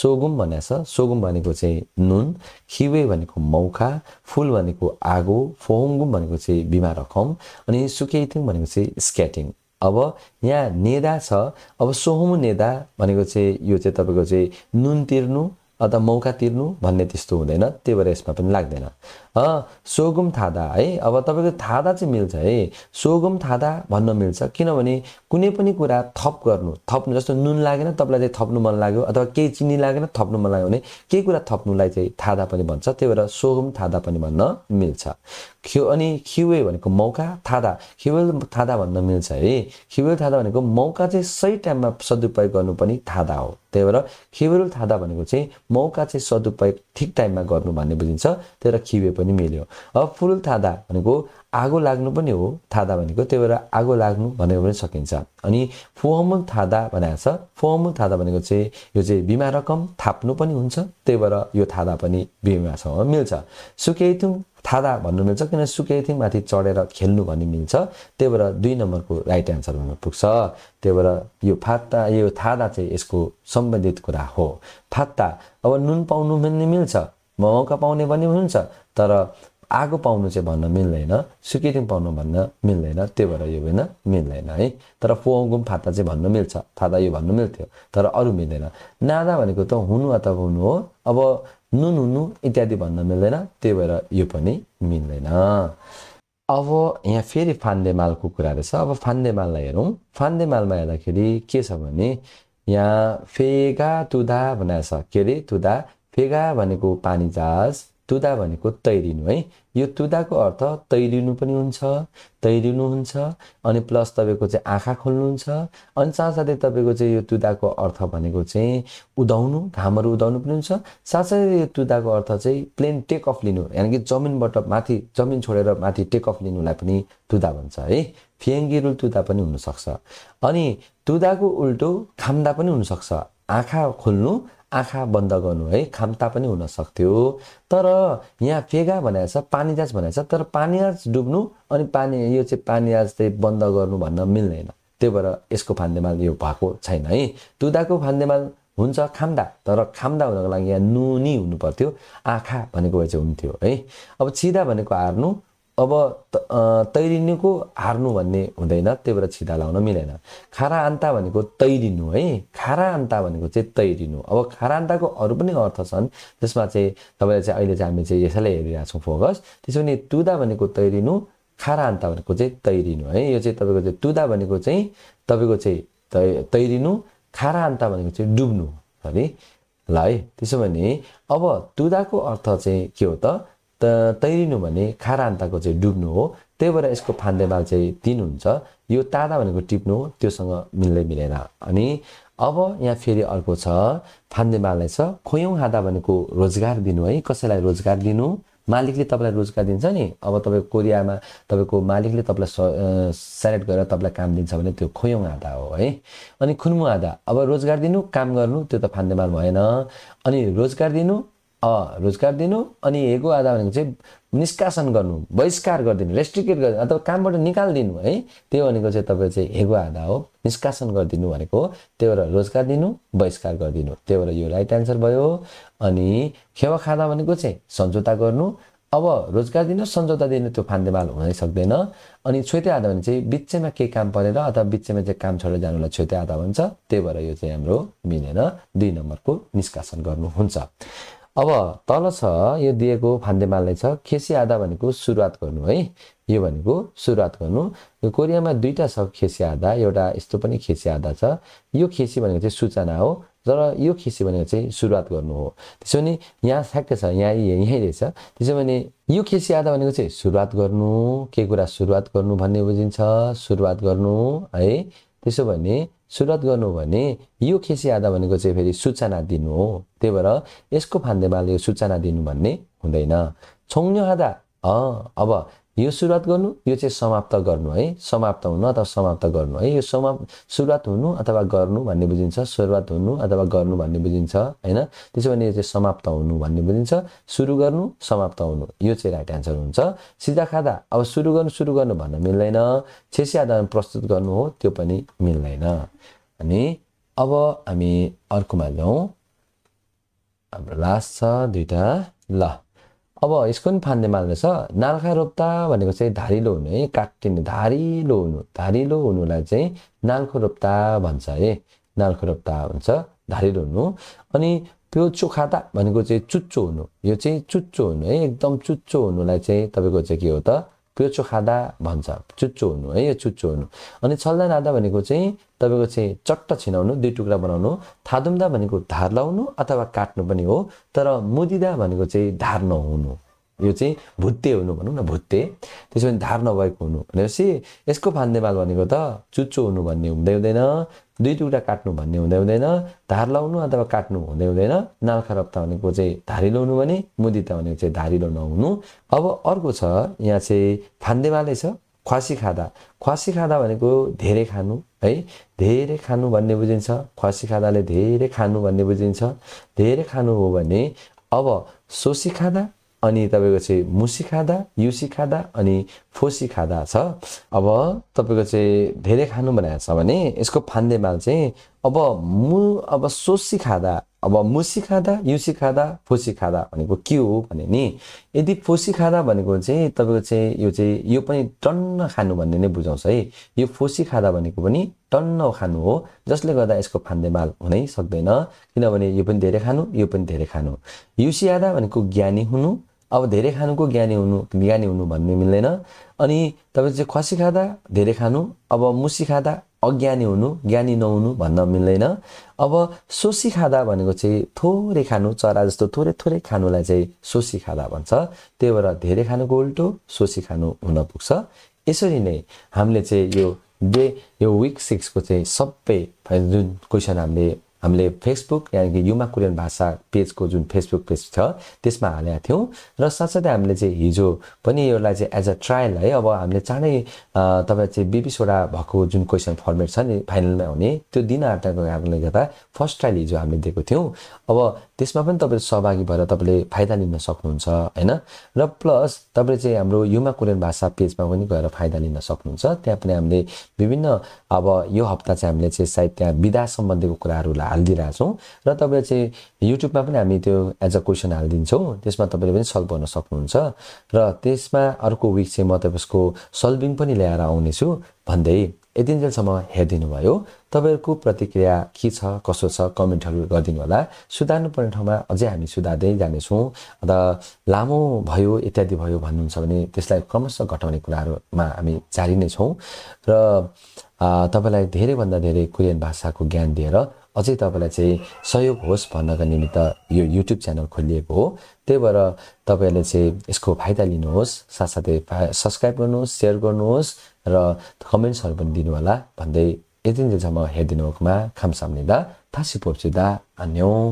सोगुम भनेको छ सोगुम भनेको चाहिँ नुन खिवे भनेको मौका फुल भनेको आगो फोहोङगुम भनेको चाहिँ बिमा रकम अनि सुकेथिङ भनेको चाहिँ स्केटिङ अब यहाँ नेदा छ अब सोहोम नेदा भनेको चाहिँ यो चाहिँ तपाईँको चाहिँ नुन तिर्नु अथवा मौका तिर्नु भन्ने त्यस्तो हुँदैन त्यही भएर यसमा पनि लाग्दैन सोगुम थादा है अब तपाईँको थादा चाहिँ मिल्छ है सोगुम थादा भन्न मिल्छ किनभने कुनै पनि कुरा थप गर्नु थप्नु जस्तो नुन लागेन तपाईँलाई चाहिँ थप्नु मन लाग्यो अथवा केही चिनी लागेन थप्नु मन लाग्यो भने केही कुरा थप्नुलाई चाहिँ थादा पनि भन्छ त्यही भएर सोगुम थादा पनि भन्न मिल्छ खिउ अनि खिवे भनेको मौका थादा खिवेल थादा भन्न मिल्छ है खिवेल थादा भनेको मौका चाहिँ सही टाइममा सदुपयोग गर्नु पनि थादा हो त्यही भएर खिवेल थादा भनेको चाहिँ मौका चाहिँ सदुपयोग ठिक टाइममा गर्नु भन्ने बुझिन्छ त्यही भएर खिवे पनि पनि मिल्यो अब फुल थादा भनेको आगो लाग्नु पनि हो थादा भनेको त्यही भएर आगो लाग्नु भनेर पनि सकिन्छ अनि फोहमुल थादा भनेको छ फुहमुल थादा भनेको चाहिँ यो चाहिँ बिमा रकम थाप्नु पनि हुन्छ त्यही भएर यो थादा पनि बिमासँग मिल्छ सुकेथुङ थादा भन्नु मिल्छ किन माथि चढेर खेल्नु भन्ने मिल्छ त्यही भएर दुई नम्बरको राइट एन्सर हुन पुग्छ त्यही भएर यो फात्ता यो थादा चाहिँ यसको सम्बन्धित कुरा हो फात्ता अब नुन पाउनु पनि मिल्छ मौका पाउने पनि हुन्छ तर आगो पाउनु चाहिँ भन्न मिल्दैन सुकेटिङ पाउनु भन्न मिल्दैन त्यो भएर यो होइन मिल्दैन है तर फोगुम फाता चाहिँ भन्नु मिल्छ फाता यो भन्नु मिल्थ्यो तर अरू मिल्दैन नादा भनेको त हुनु अथवा हुनु हो अब नुन हुनु इत्यादि भन्न मिल्दैन त्यही भएर यो पनि मिल्दैन अब यहाँ फेरि फान्देमालको कुरा रहेछ अब फान्देमाललाई हेरौँ फान्देमालमा हेर्दाखेरि के छ भने यहाँ फेगा तुदा भनेर छ के अरे तुदा फेगा भनेको पानी जहाज तुदा भनेको तैरिनु है यो तुदाको अर्थ तैरिनु पनि हुन्छ तैरिनु हुन्छ अनि प्लस तपाईँको चाहिँ आँखा खोल्नुहुन्छ अनि साथसाथै तपाईँको चाहिँ यो तुदाको अर्थ भनेको चाहिँ उदाउनु घामहरू उदाउनु पनि हुन्छ साथसाथै यो तुदाको अर्थ चाहिँ प्लेन टेक अफ लिनु यानि कि जमिनबाट माथि जमिन छोडेर माथि टेक अफ लिनुलाई पनि तुदा भन्छ है फ्याङ्गिरुल तुदा पनि हुनसक्छ अनि तुदाको उल्टो खाम्दा पनि हुनसक्छ आँखा खोल्नु आँखा बन्द गर्नु है खाम्ता पनि हुन सक्थ्यो तर यहाँ फेगा भनेको छ जाँच भनेको छ तर पानीयाज डुब्नु अनि पानी यो चाहिँ पानीयाज चाहिँ बन्द गर्नु भन्न मिल्दैन त्यही भएर यसको फान्देमाल यो भएको छैन है दुधाको फान्देमाल हुन्छ खाम्दा तर खाम्दा हुनको लागि यहाँ नुनी हुनु पर्थ्यो आँखा भनेको चाहिँ हुन्थ्यो है अब चिदा भनेको हार्नु अब तैरिनुको हार्नु भन्ने हुँदैन त्यही भएर छिदा लाउन मिलेन खारा अन्ता भनेको तैरिनु है खारा अन्ता भनेको चाहिँ तैरिनु अब खारा अन्ताको अरू पनि अर्थ छन् जसमा चाहिँ तपाईँले चाहिँ अहिले चाहिँ हामी चाहिँ यसैलाई हेरिरहेको छौँ फोकस त्यसो भने तुदा भनेको तैरिनु खारा अन्ता भनेको चाहिँ तैरिनु है यो चाहिँ तपाईँको चाहिँ तुदा भनेको चाहिँ तपाईँको चाहिँ तै तैरिनु खारा अन्ता भनेको चाहिँ डुब्नु है ल है त्यसो भने अब तुदाको अर्थ चाहिँ के हो त तैरिनु भने खारा अन्ताको चाहिँ डुब्नु हो त्यही भएर यसको फान्देमाल चाहिँ तिन हुन्छ यो तादा भनेको टिप्नु हो त्योसँग मिल्दै मिलेन अनि अब यहाँ फेरि अर्को छ फान्देमालाई छ खोयौँ हादा भनेको रोजगार दिनु है कसैलाई रोजगार दिनु मालिकले तपाईँलाई रोजगार दिन्छ नि अब तपाईँको कोरियामा तपाईँको मालिकले तपाईँलाई सेलेक्ट गरेर तपाईँलाई काम दिन्छ भने त्यो खोयौँ आधा हो है अनि खुन्मु आधा अब रोजगार दिनु काम गर्नु त्यो त फान्देमाल भएन अनि रोजगार दिनु रोजगार दिनु अनि हेको आधा भनेको चाहिँ निष्कासन गर्नु बहिष्कार गरिदिनु रेस्ट्रिक्टेड गरिदिनु अथवा कामबाट निकालिदिनु है त्यो भनेको चाहिँ तपाईँ चाहिँ हेको आधा हो निष्कासन गरिदिनु भनेको हो त्यही भएर रोजगार दिनु बहिष्कार गरिदिनु त्यही भएर यो राइट आन्सर भयो अनि खेवा खाँदा भनेको चाहिँ सम्झौता गर्नु अब रोजगार दिनु सम्झौता दिनु त्यो फान्देमाल हुनै सक्दैन अनि छोइते आधा भने चाहिँ बिचमा केही काम परेर अथवा बिचमा चाहिँ काम छोडेर जानुलाई छोइते आधा भन्छ त्यही भएर यो चाहिँ हाम्रो मिलेर दुई नम्बरको निष्कासन गर्नुहुन्छ अब तल छ यो दिएको फान्देमाललाई छ खेसी आधा भनेको सुरुवात गर्नु है यो भनेको सुरुवात गर्नु यो कोरियामा दुईवटा छ खेसी आधा एउटा यस्तो पनि खेसी आधा छ यो खेसी भनेको चाहिँ सूचना हो तर यो खेसी भनेको चाहिँ सुरुवात गर्नु हो त्यसो भने यहाँ ठ्याक्कै छ यहाँ यहीँ रहेछ त्यसो भने यो खेसी आधा भनेको चाहिँ सुरुवात गर्नु के कुरा सुरुवात गर्नु भन्ने बुझिन्छ सुरुवात गर्नु है त्यसो भने सुरुवात गर्नु भने यो खेसी आधा भनेको चाहिँ फेरि सूचना दिनु हो त्यही भएर यसको फान्देमाले सूचना दिनु भन्ने हुँदैन छोङ्यो आधा अब यो सुरुवात गर्नु यो चाहिँ समाप्त गर्नु है समाप्त हुनु अथवा समाप्त गर्नु है यो समाप्त सुरुवात हुनु अथवा गर्नु भन्ने बुझिन्छ सुरुवात हुनु अथवा गर्नु भन्ने बुझिन्छ होइन त्यसो भने यो चाहिँ समाप्त हुनु भन्ने बुझिन्छ सुरु गर्नु समाप्त हुनु यो चाहिँ राइट एन्सर हुन्छ सिधा खाँदा अब सुरु गर्नु सुरु गर्नु भन्न मिल्दैन छेसी आधारमा प्रस्तुत गर्नु हो त्यो पनि मिल्दैन अनि अब हामी अर्कोमा जाउँ हाम्रो लास्ट छ दुइटा ल अब यसको पनि फान्दे माल रहेछ नाल्खा रोप्दा भनेको चाहिँ धारिलो हुनु है काटिने धारिलो हुनु धारिलो हुनुलाई चाहिँ नाल्खो रोप्दा भन्छ है नाल्खो रोप्दा हुन्छ धारिलो हुनु अनि त्यो चोखाता भनेको चाहिँ चुच्चो हुनु यो चाहिँ चुच्चो हुनु है एकदम चुच्चो हुनुलाई चाहिँ तपाईँको चाहिँ के हो त प्योचो खाँदा भन्छ चुच्चो हुनु है यो चुच्चो हुनु अनि छल्दा नादा भनेको चाहिँ तपाईँको चाहिँ चट्ट छिनाउनु दुई टुक्रा बनाउनु थादुम्दा भनेको धार लाउनु अथवा काट्नु पनि हो तर मुदिदा भनेको चाहिँ धार नहुनु यो चाहिँ भुत्ते हुनु भनौँ न भुत्ते त्यसो भने धार नभएको हुनु भनेपछि यसको फान्देमाल भनेको त चुच्चो हुनु भन्ने हुँदै हुँदैन दुई टुक्रा काट्नु भन्ने हुँदै हुँदैन धार लाउनु अथवा काट्नु हुँदै हुँदैन नाल्खा रप्ता भनेको चाहिँ धारिलो हुनु भने मुदिता भनेको चाहिँ धारिलो नहुनु अब अर्को छ यहाँ चाहिँ फान्देमालै छ ख्वासी खाँदा ख्वासी खाँदा भनेको धेरै खानु है धेरै खानु भन्ने बुझिन्छ खसी खाँदाले धेरै खानु भन्ने बुझिन्छ धेरै खानु हो भने अब सोसी खाँदा अनि तपाईँको चाहिँ मुसी खाँदा युसी खाँदा अनि फोसी खाँदा छ अब तपाईँको चाहिँ धेरै खानु भनेको छ भने यसको फान्देमाल चाहिँ अब मु अब सोसी खाँदा अब मुसी खाँदा युसी खाँदा फोसी खाँदा भनेको के हो भने नि यदि फोसी खाँदा भनेको चाहिँ तपाईँको चाहिँ यो चाहिँ यो पनि टन्न खानु भन्ने नै बुझाउँछ है यो फोसी खाँदा भनेको पनि टन्न खानु हो जसले गर्दा यसको फान्देमाल हुनै सक्दैन किनभने यो पनि धेरै खानु यो पनि धेरै खानु युसी आधा भनेको ज्ञानी हुनु अब धेरै खानुको ज्ञानी हुनु ज्ञानी हुनु भन्ने मिल्दैन अनि तपाईँ चाहिँ खसी खाँदा धेरै खानु अब मुसी खाँदा अज्ञानी हुनु ज्ञानी नहुनु भन्न मिल्दैन अब सोसी खाँदा भनेको चाहिँ थोरै खानु चरा जस्तो थोरै थोरै खानुलाई चाहिँ सोसी खाँदा भन्छ त्यही भएर धेरै खानुको उल्टो सोसी खानु हुन पुग्छ यसरी नै हामीले चाहिँ यो डे यो विक सिक्सको चाहिँ सबै जुन क्वेसन हामीले हामीले फेसबुक यानि कि युमा कोरियन भाषा पेजको जुन फेसबुक पेज छ त्यसमा हालेका थियौँ र साथसाथै हामीले चाहिँ हिजो पनि यसलाई चाहिँ एज अ ट्रायल है अब हामीले चाँडै तपाईँ चाहिँ बिबिसवटा बिसवटा भएको जुन क्वेसन फर्मेट छ नि फाइनलमा हुने त्यो दिन आँटाको कारणले गर्दा फर्स्ट ट्रायल हिजो हामीले दिएको थियौँ अब त्यसमा पनि तपाईँले सहभागी भएर तपाईँले फाइदा लिन सक्नुहुन्छ होइन र प्लस तपाईँले चाहिँ हाम्रो युमा कोरियन भाषा पेजमा पनि गएर फाइदा लिन सक्नुहुन्छ त्यहाँ पनि हामीले विभिन्न अब यो हप्ता चाहिँ हामीले चाहिँ सायद त्यहाँ विधा सम्बन्धीको कुराहरूलाई हालिदिइरहेछौँ र तपाईँले चाहिँ युट्युबमा पनि हामी त्यो एज अ क्वेसन हालिदिन्छौँ त्यसमा तपाईँले पनि सल्भ गर्न सक्नुहुन्छ र त्यसमा अर्को विक चाहिँ म तपाईँको सल्भिङ पनि ल्याएर आउनेछु भन्दै यतिन्जेलसम्म हेरिदिनु भयो तपाईँहरूको प्रतिक्रिया के छ कसो छ कमेन्टहरू गरिदिनु होला सुधार्नुपर्ने ठाउँमा अझै हामी सुधार्दै जानेछौँ अन्त लामो भयो इत्यादि भयो भन्नुहुन्छ भने त्यसलाई क्रमशः घटाउने कुराहरूमा हामी जारी नै छौँ र तपाईँलाई धेरैभन्दा धेरै कोरियन भाषाको ज्ञान दिएर अझै तपाईँलाई चाहिँ सहयोग होस् भन्नका निमित्त यो युट्युब च्यानल खोलिएको हो त्यही भएर तपाईँहरूले चाहिँ यसको फाइदा लिनुहोस् साथसाथै सब्सक्राइब गर्नुहोस् सेयर गर्नुहोस् र कमेन्ट्सहरू पनि दिनुहोला भन्दै यति जेलसम्म हेरिदिनुभएकोमा खाम्साम्निँदा थासी पोप्सिँदा अन्यौँ